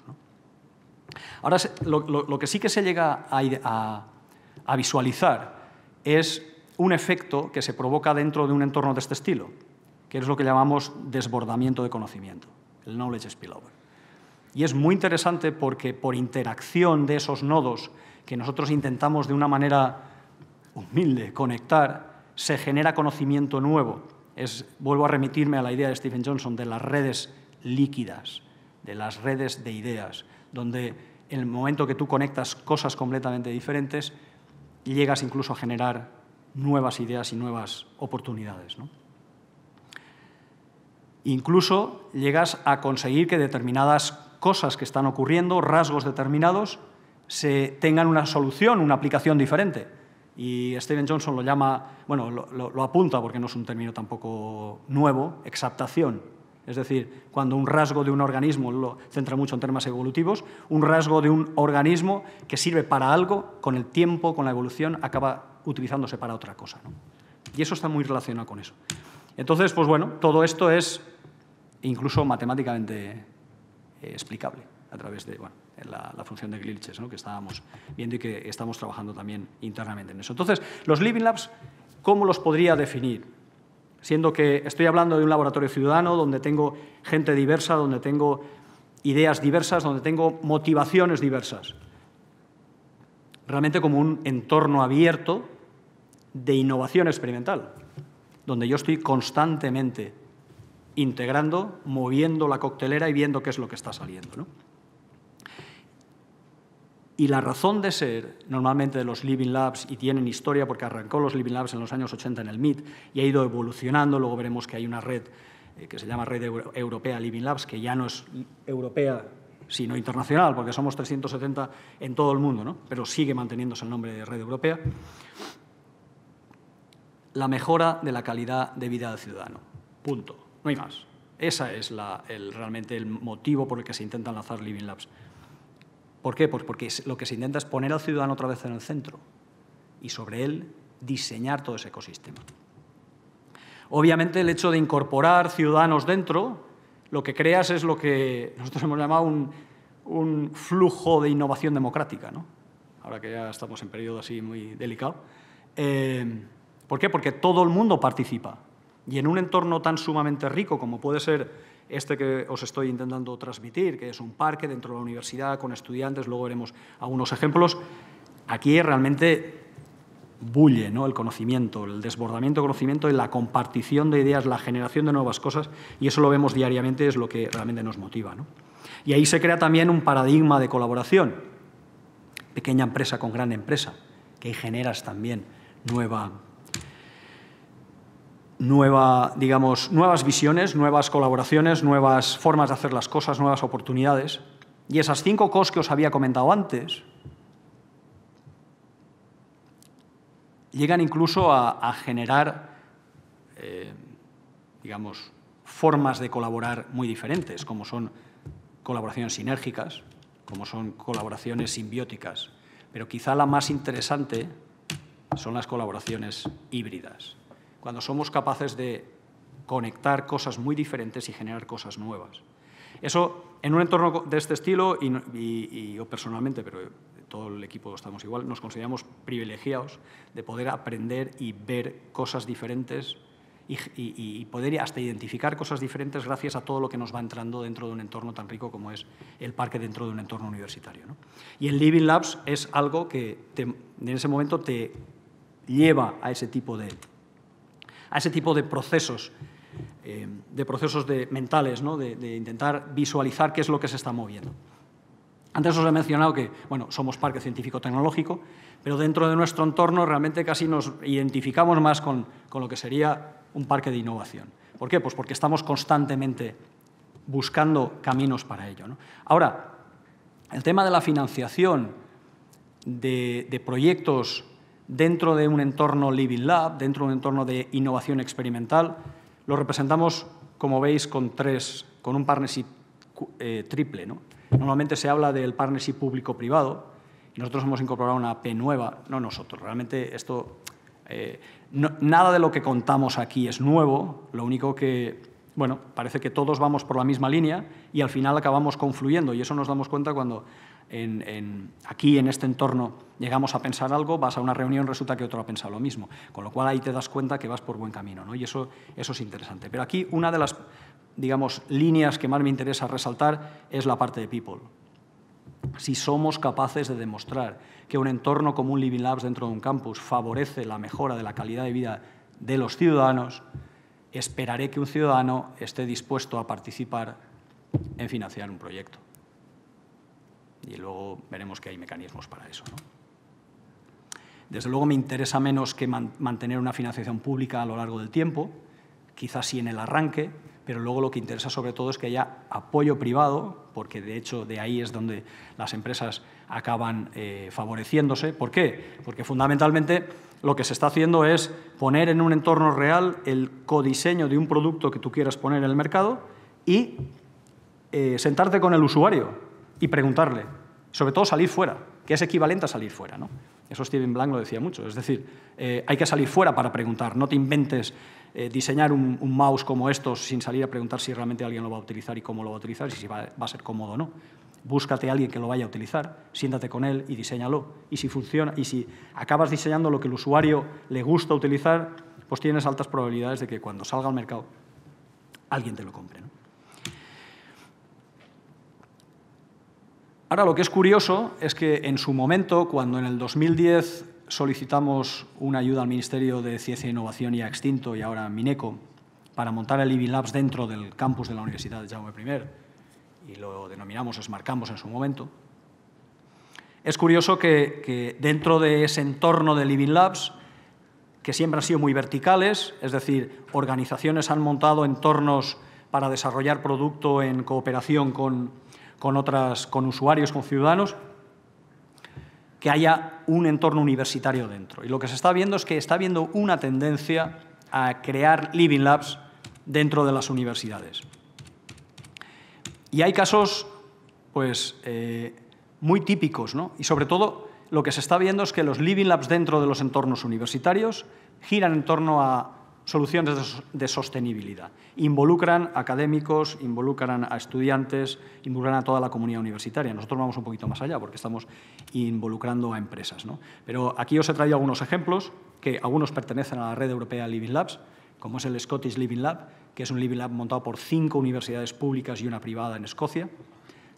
Ahora, lo, que sí que se llega a visualizar es un efecto que se provoca dentro de un entorno de este estilo, que es lo que llamamos desbordamiento de conocimiento, el knowledge spillover. Y es muy interesante porque por interacción de esos nodos que nosotros intentamos de una manera humilde conectar, se genera conocimiento nuevo. Es, vuelvo a remitirme a la idea de Stephen Johnson de las redes líquidas, de las redes de ideas, donde en el momento que tú conectas cosas completamente diferentes, llegas incluso a generar nuevas ideas y nuevas oportunidades. Incluso llegas a conseguir que determinadas cosas que están ocurriendo, rasgos determinados, se tengan una solución, una aplicación diferente. Y Steven Johnson lo llama, bueno, lo, lo apunta porque no es un término tampoco nuevo, exaptación. Es decir, cuando un rasgo de un organismo, lo centra mucho en temas evolutivos, un rasgo de un organismo que sirve para algo, con el tiempo, con la evolución, acaba utilizándose para otra cosa. Y eso está muy relacionado con eso. Entonces, pues bueno, todo esto es incluso matemáticamente eh, explicable a través de la, función de glitches que estábamos viendo y que estamos trabajando también internamente en eso. Entonces, los Living Labs, ¿cómo los podría definir? Siendo que estoy hablando de un laboratorio ciudadano donde tengo gente diversa, donde tengo ideas diversas, donde tengo motivaciones diversas. Realmente como un entorno abierto de innovación experimental, donde yo estoy constantemente integrando, moviendo la coctelera y viendo qué es lo que está saliendo. Y la razón de ser normalmente de los Living Labs, y tienen historia porque arrancó los Living Labs en los años 80 en el MIT y ha ido evolucionando, luego veremos que hay una red eh, que se llama Red Europea Living Labs, que ya no es europea sino internacional, porque somos 370 en todo el mundo, ¿no? pero sigue manteniéndose el nombre de Red Europea la mejora de la calidad de vida del ciudadano. Punto. No hay más. Ese es realmente el motivo por el que se intenta lanzar Living Labs. ¿Por qué? Pues porque lo que se intenta es poner al ciudadano otra vez en el centro y sobre él diseñar todo ese ecosistema. Obviamente, el hecho de incorporar ciudadanos dentro, lo que creas es lo que nosotros hemos llamado un, flujo de innovación democrática, ahora que ya estamos en periodo así muy delicado. Eh, ¿Por qué? Porque todo el mundo participa. Y en un entorno tan sumamente rico como puede ser este que os estoy intentando transmitir, que es un parque dentro de la universidad con estudiantes, luego veremos algunos ejemplos, aquí realmente bulle ¿no? el conocimiento, el desbordamiento de conocimiento y la compartición de ideas, la generación de nuevas cosas, y eso lo vemos diariamente, es lo que realmente nos motiva. ¿no? Y ahí se crea también un paradigma de colaboración, pequeña empresa con gran empresa, que generas también nueva digamos, nuevas visiones, nuevas colaboraciones, nuevas formas de hacer las cosas, nuevas oportunidades. Y esas cinco cosas que os había comentado antes llegan incluso a, generar, eh, digamos, formas de colaborar muy diferentes, como son colaboraciones sinérgicas, como son colaboraciones simbióticas, pero quizá la más interesante son las colaboraciones híbridas cuando somos capaces de conectar cosas muy diferentes y generar cosas nuevas. Eso en un entorno de este estilo, y, yo personalmente, pero todo el equipo estamos igual, nos consideramos privilegiados de poder aprender y ver cosas diferentes y, poder hasta identificar cosas diferentes gracias a todo lo que nos va entrando dentro de un entorno tan rico como es el parque dentro de un entorno universitario. ¿no? Y el Living Labs es algo que en ese momento te lleva a ese tipo de a ese tipo de procesos, eh, de procesos de, mentales, de, intentar visualizar qué es lo que se está moviendo. Antes os he mencionado que bueno, somos parque científico-tecnológico, pero dentro de nuestro entorno realmente casi nos identificamos más con, lo que sería un parque de innovación. ¿Por qué? Pues porque estamos constantemente buscando caminos para ello. Ahora, el tema de la financiación de proyectos dentro de un entorno Living Lab, dentro de un entorno de innovación experimental. Lo representamos, como veis, con tres, con un partnership eh, triple. ¿no? Normalmente se habla del partnership público-privado. Nosotros hemos incorporado una P nueva. No nosotros, realmente esto... Eh, nada de lo que contamos aquí es nuevo, lo único que, bueno, parece que todos vamos por la misma línea y al final acabamos confluyendo y eso nos damos cuenta cuando en, aquí en este entorno llegamos a pensar algo, vas a una reunión, resulta que otro ha pensado lo mismo. Con lo cual ahí te das cuenta que vas por buen camino, ¿no? Y eso, eso es interesante. Pero aquí una de las, digamos, líneas que más me interesa resaltar es la parte de people. Si somos capaces de demostrar que un entorno como un Living Labs dentro de un campus favorece la mejora de la calidad de vida de los ciudadanos, esperaré que un ciudadano esté dispuesto a participar en financiar un proyecto. Y luego veremos que hay mecanismos para eso. Desde luego me interesa menos que mantener una financiación pública a lo largo del tiempo, quizás sí en el arranque, pero luego lo que interesa sobre todo es que haya apoyo privado, porque de hecho de ahí es donde las empresas acaban eh, favoreciéndose. ¿Por qué? Porque fundamentalmente lo que se está haciendo es poner en un entorno real el codiseño de un producto que tú quieras poner en el mercado y eh, sentarte con el usuario y preguntarle. Sobre todo salir fuera, que es equivalente a salir fuera. ¿no? Eso Steven Blank lo decía mucho. Es decir, eh, hay que salir fuera para preguntar. No te inventes eh, diseñar un, mouse como estos sin salir a preguntar si realmente alguien lo va a utilizar y cómo lo va a utilizar y si va, a ser cómodo o no. Búscate a alguien que lo vaya a utilizar, siéntate con él y diseñalo. Y si funciona, y si acabas diseñando lo que el usuario le gusta utilizar, pues tienes altas probabilidades de que cuando salga al mercado alguien te lo compre. Ahora, lo que es curioso es que en su momento, cuando en el 2010 solicitamos una ayuda al Ministerio de Ciencia e Innovación ya extinto y ahora Mineco para montar el Living Labs dentro del campus de la Universidad de Jaume I y lo denominamos Smart Campus en su momento, es curioso que, dentro de ese entorno de Living Labs que siempre han sido muy verticales, es decir, organizaciones han montado entornos para desarrollar producto en cooperación con con, otras, con usuarios, con ciudadanos, que haya un entorno universitario dentro. Y lo que se está viendo es que está habiendo una tendencia a crear living labs dentro de las universidades. Y hay casos pues, eh, muy típicos, ¿no? y sobre todo lo que se está viendo es que los living labs dentro de los entornos universitarios giran en torno a soluciones de sostenibilidad. Involucran a académicos, involucran a estudiantes, involucran a toda la comunidad universitaria. Nosotros vamos un poquito más allá porque estamos involucrando a empresas. ¿no? Pero aquí os he traído algunos ejemplos que algunos pertenecen a la red europea Living Labs, como es el Scottish Living Lab, que es un Living Lab montado por cinco universidades públicas y una privada en Escocia,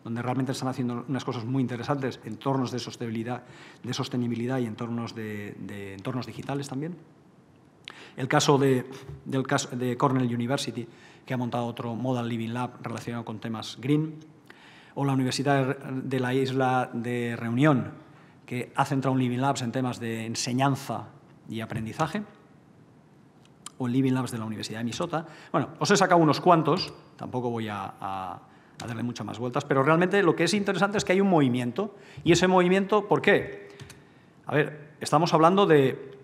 donde realmente están haciendo unas cosas muy interesantes, entornos de sostenibilidad, de sostenibilidad y entornos, de entornos digitales también el caso de, del caso de Cornell University, que ha montado otro Modal Living Lab relacionado con temas green, o la Universidad de la Isla de Reunión, que ha centrado un Living Labs en temas de enseñanza y aprendizaje, o el Living Labs de la Universidad de Misota. Bueno, os he sacado unos cuantos, tampoco voy a darle muchas más vueltas, pero realmente lo que es interesante es que hay un movimiento, y ese movimiento, ¿por qué? A ver, estamos hablando de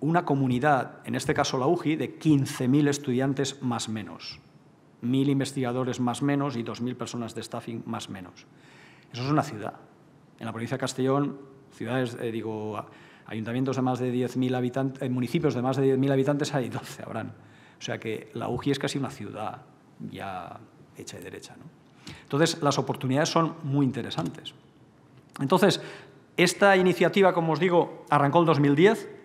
una comunidad, en este caso la UGI, de 15.000 estudiantes más menos, 1.000 investigadores más menos y 2.000 personas de staffing más menos. Eso es una ciudad. En la provincia de Castellón, ciudades, eh, digo, ayuntamientos de más de 10.000 habitantes, eh, municipios de más de 10.000 habitantes hay 12, habrán. O sea que la UGI es casi una ciudad ya hecha y derecha. ¿no? Entonces, las oportunidades son muy interesantes. Entonces, esta iniciativa, como os digo, arrancó en 2010,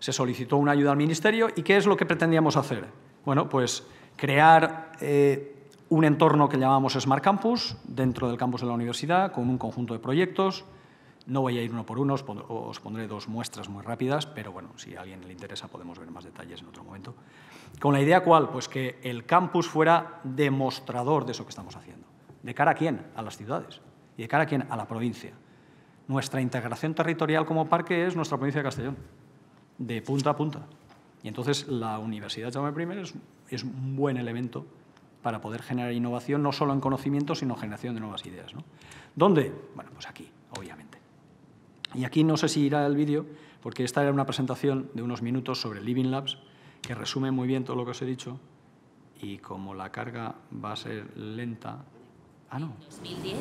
se solicitó una ayuda al Ministerio y ¿qué es lo que pretendíamos hacer? Bueno, pues crear eh, un entorno que llamamos Smart Campus dentro del campus de la universidad con un conjunto de proyectos. No voy a ir uno por uno, os pondré dos muestras muy rápidas, pero bueno, si a alguien le interesa podemos ver más detalles en otro momento. ¿Con la idea cuál? Pues que el campus fuera demostrador de eso que estamos haciendo. ¿De cara a quién? A las ciudades. ¿Y de cara a quién? A la provincia. Nuestra integración territorial como parque es nuestra provincia de Castellón de punta a punta. Y entonces la Universidad Jaume I es, es un buen elemento para poder generar innovación, no solo en conocimiento, sino generación de nuevas ideas. ¿no? ¿Dónde? Bueno, pues aquí, obviamente. Y aquí no sé si irá el vídeo, porque esta era una presentación de unos minutos sobre Living Labs, que resume muy bien todo lo que os he dicho, y como la carga va a ser lenta, en 2010,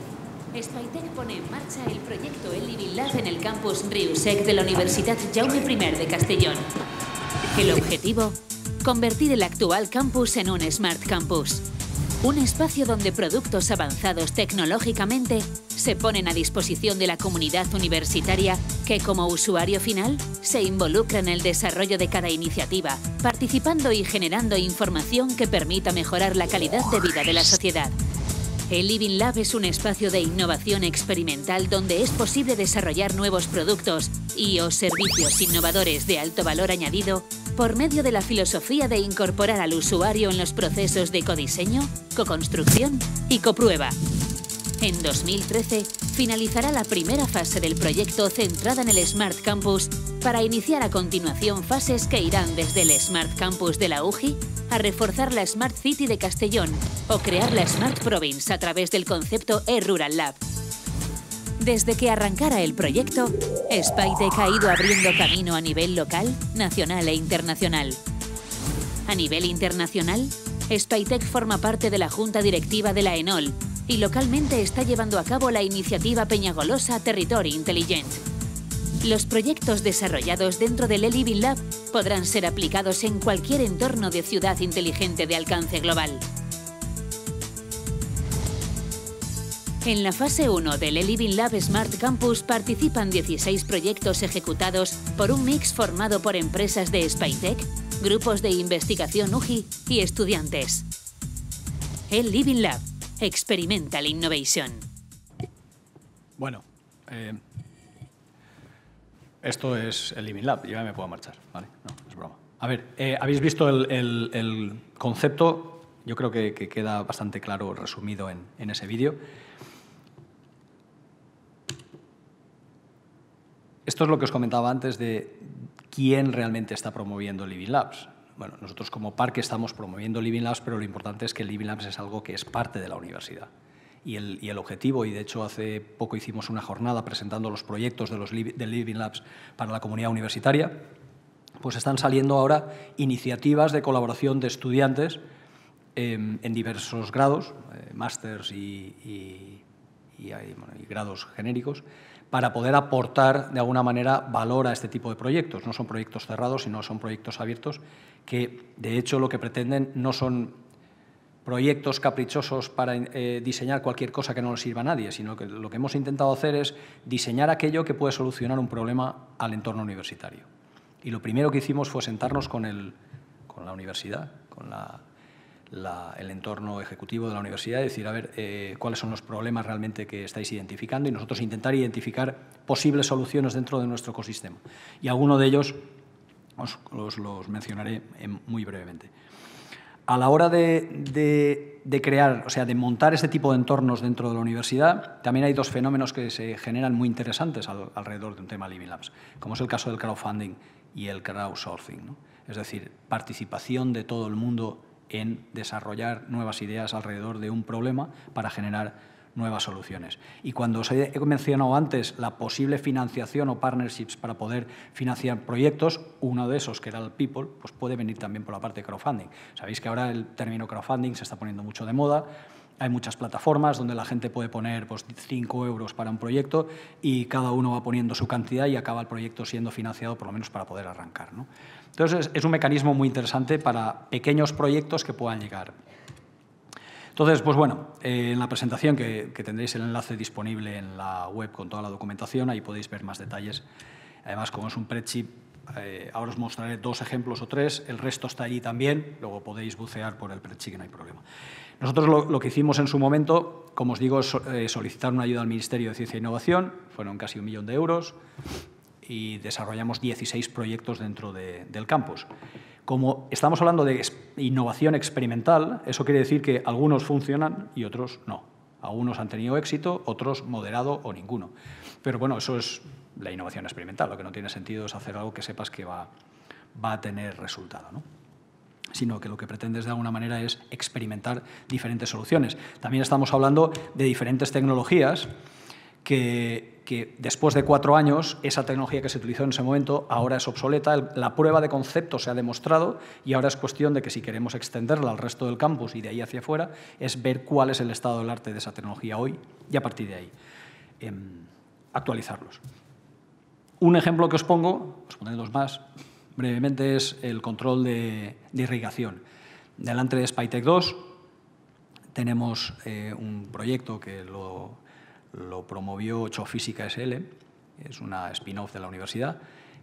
Spytech pone en marcha el proyecto El Lab en el campus Riusec de la Universidad Jaume I de Castellón. El objetivo, convertir el actual campus en un Smart Campus. Un espacio donde productos avanzados tecnológicamente se ponen a disposición de la comunidad universitaria que como usuario final se involucra en el desarrollo de cada iniciativa, participando y generando información que permita mejorar la calidad de vida de la sociedad. El Living Lab es un espacio de innovación experimental donde es posible desarrollar nuevos productos y o servicios innovadores de alto valor añadido por medio de la filosofía de incorporar al usuario en los procesos de codiseño, coconstrucción y coprueba. En 2013 finalizará la primera fase del proyecto centrada en el Smart Campus para iniciar a continuación fases que irán desde el Smart Campus de la UGI a reforzar la Smart City de Castellón o crear la Smart Province a través del concepto e-Rural Lab. Desde que arrancara el proyecto, SpyTech ha ido abriendo camino a nivel local, nacional e internacional. A nivel internacional, SpyTech forma parte de la Junta Directiva de la ENOL, y localmente está llevando a cabo la iniciativa Peñagolosa Territory Intelligent. Los proyectos desarrollados dentro del e-Living Lab podrán ser aplicados en cualquier entorno de ciudad inteligente de alcance global. En la fase 1 del e-Living Lab Smart Campus participan 16 proyectos ejecutados por un mix formado por empresas de SpyTech, grupos de investigación UJI y estudiantes. El Living Lab Experimental Innovation. Bueno, eh, esto es el Living Lab, ya me puedo marchar, ¿vale? No, es broma. A ver, eh, habéis visto el, concepto, yo creo que, queda bastante claro resumido en, en ese vídeo. Esto es lo que os comentaba antes de quién realmente está promoviendo Living Labs. Bueno, nosotros como parque estamos promoviendo Living Labs, pero lo importante es que Living Labs es algo que es parte de la universidad. Y el, objetivo, y de hecho hace poco hicimos una jornada presentando los proyectos de los de Living Labs para la comunidad universitaria, pues están saliendo ahora iniciativas de colaboración de estudiantes em, en diversos grados, eh, másters y, y grados genéricos, para poder aportar de alguna manera valor a este tipo de proyectos. No son proyectos cerrados, sino son proyectos abiertos que de hecho lo que pretenden no son proyectos caprichosos para eh, diseñar cualquier cosa que no nos sirva a nadie, sino que lo que hemos intentado hacer es diseñar aquello que puede solucionar un problema al entorno universitario. Y lo primero que hicimos fue sentarnos con, con la universidad, con el entorno ejecutivo de la universidad, decir, a ver, eh, cuáles son los problemas realmente que estáis identificando y nosotros intentar identificar posibles soluciones dentro de nuestro ecosistema. Y alguno de ellos os, los mencionaré muy brevemente. A la hora de, de, crear, o sea, de montar este tipo de entornos dentro de la universidad, también hay dos fenómenos que se generan muy interesantes alrededor de un tema Living Labs, como es el caso del crowdfunding y el crowdsourcing. Es decir, participación de todo el mundo en desarrollar nuevas ideas alrededor de un problema para generar nuevas soluciones. Y cuando os he mencionado antes la posible financiación o partnerships para poder financiar proyectos, uno de esos, que era el People, pues puede venir también por la parte de crowdfunding. Sabéis que ahora el término crowdfunding se está poniendo mucho de moda. Hay muchas plataformas donde la gente puede poner 5 pues, euros para un proyecto y cada uno va poniendo su cantidad y acaba el proyecto siendo financiado por lo menos para poder arrancar. Entonces es un mecanismo muy interesante para pequeños proyectos que puedan llegar. Entonces, pues bueno, eh, en la presentación que, tendréis el enlace disponible en la web con toda la documentación, ahí podéis ver más detalles. Además, como es un pre-chip, eh, ahora os mostraré dos ejemplos o tres, el resto está allí también, luego podéis bucear por el pre-chip, no hay problema. Nosotros lo, que hicimos en su momento, como os digo, es eh, solicitar una ayuda al Ministerio de Ciencia e Innovación, fueron casi un millón de euros, y desarrollamos 16 proyectos dentro del campus. Como estamos hablando de innovación experimental, eso quiere decir que algunos funcionan y otros no. Algunos han tenido éxito, otros moderado o ninguno. Pero bueno, eso es la innovación experimental. Lo que no tiene sentido es hacer algo que sepas que va, a tener resultado. sino que lo que pretendes de alguna manera es experimentar diferentes soluciones. También estamos hablando de diferentes tecnologías que que después de cuatro años, esa tecnología que se utilizó en ese momento ahora es obsoleta, la prueba de concepto se ha demostrado y ahora es cuestión de que si queremos extenderla al resto del campus y de ahí hacia afuera, es ver cuál es el estado del arte de esa tecnología hoy y a partir de ahí em, actualizarlos. Un ejemplo que os pongo, os pondré dos más, brevemente es el control de, irrigación. Delante de Spytech 2 tenemos eh, un proyecto que lo lo promovió Geofísica SL, es una spin-off de la universidad,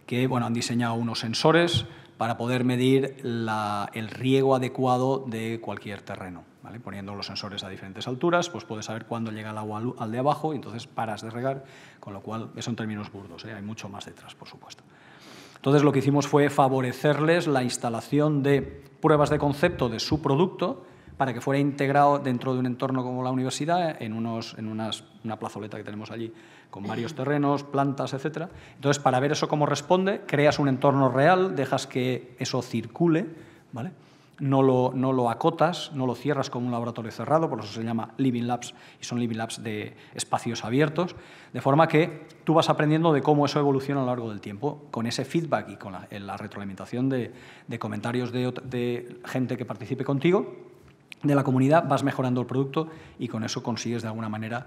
que bueno, han diseñado unos sensores para poder medir el riego adecuado de cualquier terreno. Poniendo los sensores a diferentes alturas, pues puedes saber cuándo llega el agua al de abajo y entonces paras de regar, con lo cual, son términos burdos, ¿eh? hay mucho más detrás, por supuesto. Entonces lo que hicimos fue favorecerles la instalación de pruebas de concepto de su producto, para que fuera integrado dentro de un entorno como la universidad, en, en una plazoleta que tenemos allí, con varios terrenos, plantas, etc. Entonces, para ver eso cómo responde, creas un entorno real, dejas que eso circule, ¿vale? No lo, no lo, acotas, no lo cierras como un laboratorio cerrado, por eso se llama Living Labs y son Living Labs de espacios abiertos, de forma que tú vas aprendiendo de cómo eso evoluciona a lo largo del tiempo, con ese feedback y con la, retroalimentación de, comentarios de gente que participe contigo de la comunidad, vas mejorando el producto y con eso consigues de alguna manera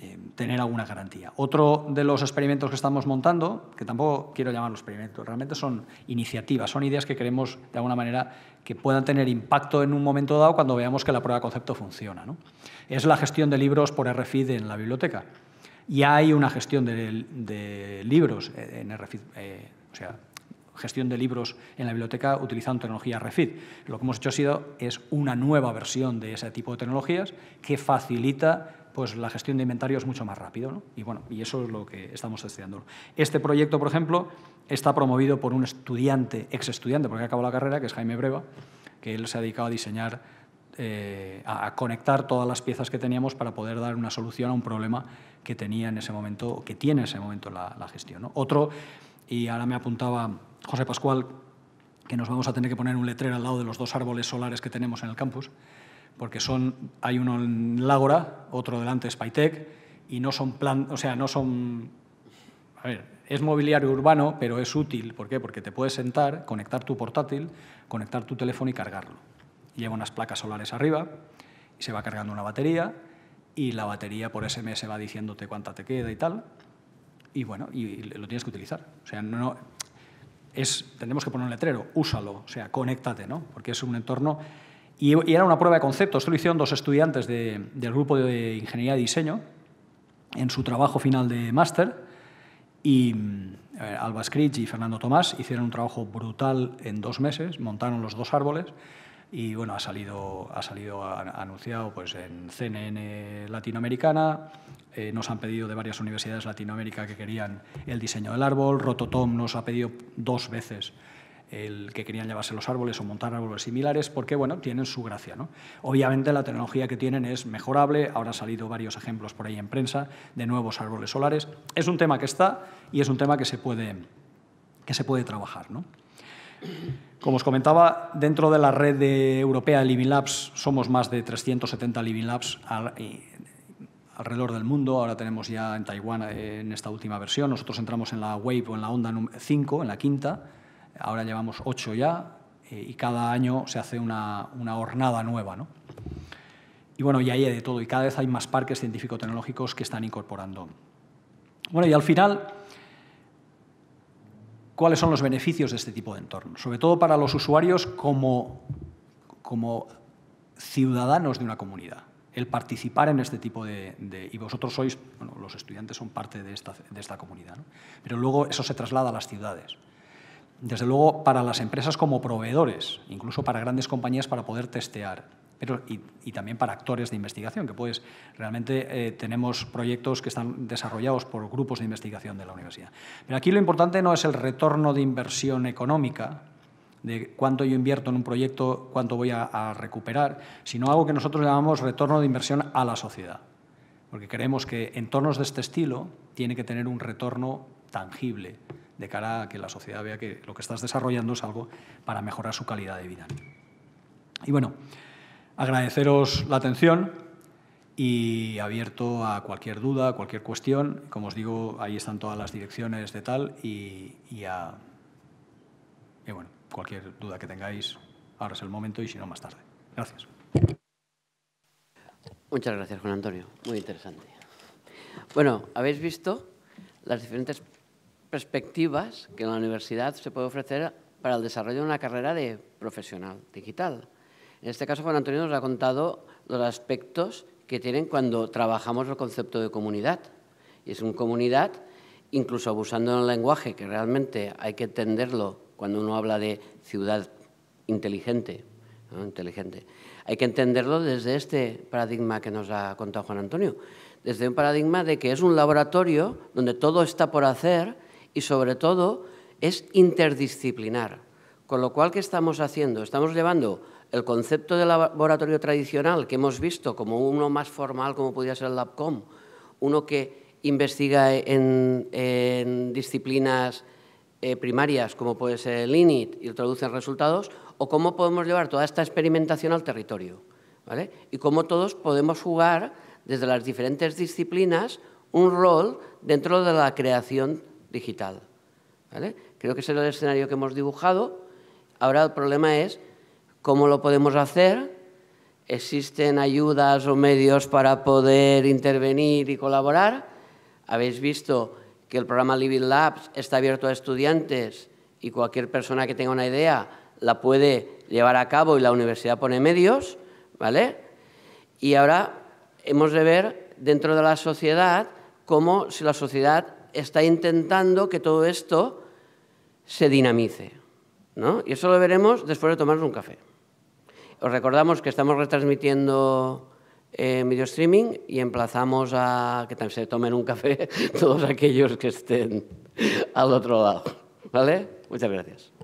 eh, tener alguna garantía. Otro de los experimentos que estamos montando, que tampoco quiero llamarlos experimentos, realmente son iniciativas, son ideas que queremos de alguna manera que puedan tener impacto en un momento dado cuando veamos que la prueba de concepto funciona. ¿no? Es la gestión de libros por RFID en la biblioteca. Ya hay una gestión de, libros en RFID, eh, o sea, gestión de libros en la biblioteca utilizando tecnología Refit. Lo que hemos hecho ha sido es una nueva versión de ese tipo de tecnologías que facilita pues la gestión de inventarios mucho más rápido. Y bueno, y eso es lo que estamos estudiando. Este proyecto, por ejemplo, está promovido por un estudiante, ex estudiante, porque acabó la carrera, que es Jaime Breva, que él se ha dedicado a diseñar, eh, a conectar todas las piezas que teníamos para poder dar una solución a un problema que tenía en ese momento, que tiene en ese momento la, gestión. Otro, y ahora me apuntaba José Pascual que nos vamos a tener que poner un letrero al lado de los dos árboles solares que tenemos en el campus, porque son, hay uno en Lágora, otro delante es Spytech, y no son plan, o sea, no son, a ver, es mobiliario urbano, pero es útil, ¿por qué? Porque te puedes sentar, conectar tu portátil, conectar tu teléfono y cargarlo. Lleva unas placas solares arriba, y se va cargando una batería, y la batería por SMS va diciéndote cuánta te queda y tal, y bueno, y lo tienes que utilizar. O sea, no, es, tenemos que poner un letrero, úsalo, o sea, conéctate, ¿no? porque es un entorno... Y, era una prueba de concepto, esto lo hicieron dos estudiantes del grupo de Ingeniería de Diseño en su trabajo final de máster, y Alba Scritch y Fernando Tomás hicieron un trabajo brutal en dos meses, montaron los dos árboles, y bueno, ha salido, ha salido anunciado pues, en CNN Latinoamericana, eh, nos han pedido de varias universidades latinoamericanas Latinoamérica que querían el diseño del árbol, Rototom nos ha pedido dos veces el que querían llevarse los árboles o montar árboles similares, porque bueno, tienen su gracia. ¿no? Obviamente la tecnología que tienen es mejorable, ahora han salido varios ejemplos por ahí en prensa de nuevos árboles solares. Es un tema que está y es un tema que se puede, que se puede trabajar. ¿no? Como os comentaba, dentro de la red de europea Living Labs somos más de 370 Living Labs eh, alrededor del mundo. Ahora tenemos ya en Taiwán eh, en esta última versión. Nosotros entramos en la Wave o en la onda 5, en la quinta. Ahora llevamos 8 ya eh, y cada año se hace una, una hornada nueva. ¿no? Y bueno, y ahí hay de todo. Y cada vez hay más parques científico-tecnológicos que están incorporando. Bueno, y al final cuáles son los beneficios de este tipo de entorno, sobre todo para los usuarios como, como ciudadanos de una comunidad el participar en este tipo de... y vosotros sois, bueno, los estudiantes son parte de esta, comunidad, pero luego eso se traslada a las ciudades. Desde luego, para las empresas como proveedores, incluso para grandes compañías para poder testear y, también para actores de investigación, que pues realmente eh, tenemos proyectos que están desarrollados por grupos de investigación de la universidad. Pero aquí lo importante no es el retorno de inversión económica, de cuánto yo invierto en un proyecto, cuánto voy a, recuperar, sino algo que nosotros llamamos retorno de inversión a la sociedad, porque creemos que entornos de este estilo tiene que tener un retorno tangible de cara a que la sociedad vea que lo que estás desarrollando es algo para mejorar su calidad de vida. Y bueno, Agradeceros la atención y abierto a cualquier duda, cualquier cuestión. Como os digo, ahí están todas las direcciones de tal y, a y bueno, cualquier duda que tengáis, ahora es el momento y si no, más tarde. Gracias. Muchas gracias, Juan Antonio. Muy interesante. Bueno, habéis visto las diferentes perspectivas que la universidad se puede ofrecer para el desarrollo de una carrera de profesional digital. En este caso, Juan Antonio nos ha contado los aspectos que tienen cuando trabajamos el concepto de comunidad. Y es una comunidad, incluso abusando del lenguaje, que realmente hay que entenderlo cuando uno habla de ciudad inteligente. inteligente. Hay que entenderlo desde este paradigma que nos ha contado Juan Antonio, desde un paradigma de que es un laboratorio donde todo está por hacer y sobre todo es interdisciplinar. Con lo cual, ¿qué estamos haciendo? Estamos llevando el concepto de laboratorio tradicional que hemos visto como uno más formal, como podía ser el LabCom, uno que investiga en, disciplinas eh, primarias como puede ser el INIT y traduce en resultados, o cómo podemos llevar toda esta experimentación al territorio. Y cómo todos podemos jugar desde las diferentes disciplinas un rol dentro de la creación digital. Creo que ese es el escenario que hemos dibujado. Ahora el problema es ¿Cómo lo podemos hacer? ¿Existen ayudas o medios para poder intervenir y colaborar? Habéis visto que el programa Living Labs está abierto a estudiantes y cualquier persona que tenga una idea la puede llevar a cabo y la universidad pone medios, ¿vale? Y ahora hemos de ver dentro de la sociedad cómo si la sociedad está intentando que todo esto se dinamice, ¿no? Y eso lo veremos después de tomarnos un café. Os recordamos que estamos retransmitiendo eh, en video streaming y emplazamos a que se tomen un café todos aquellos que estén al otro lado. ¿Vale? Muchas gracias.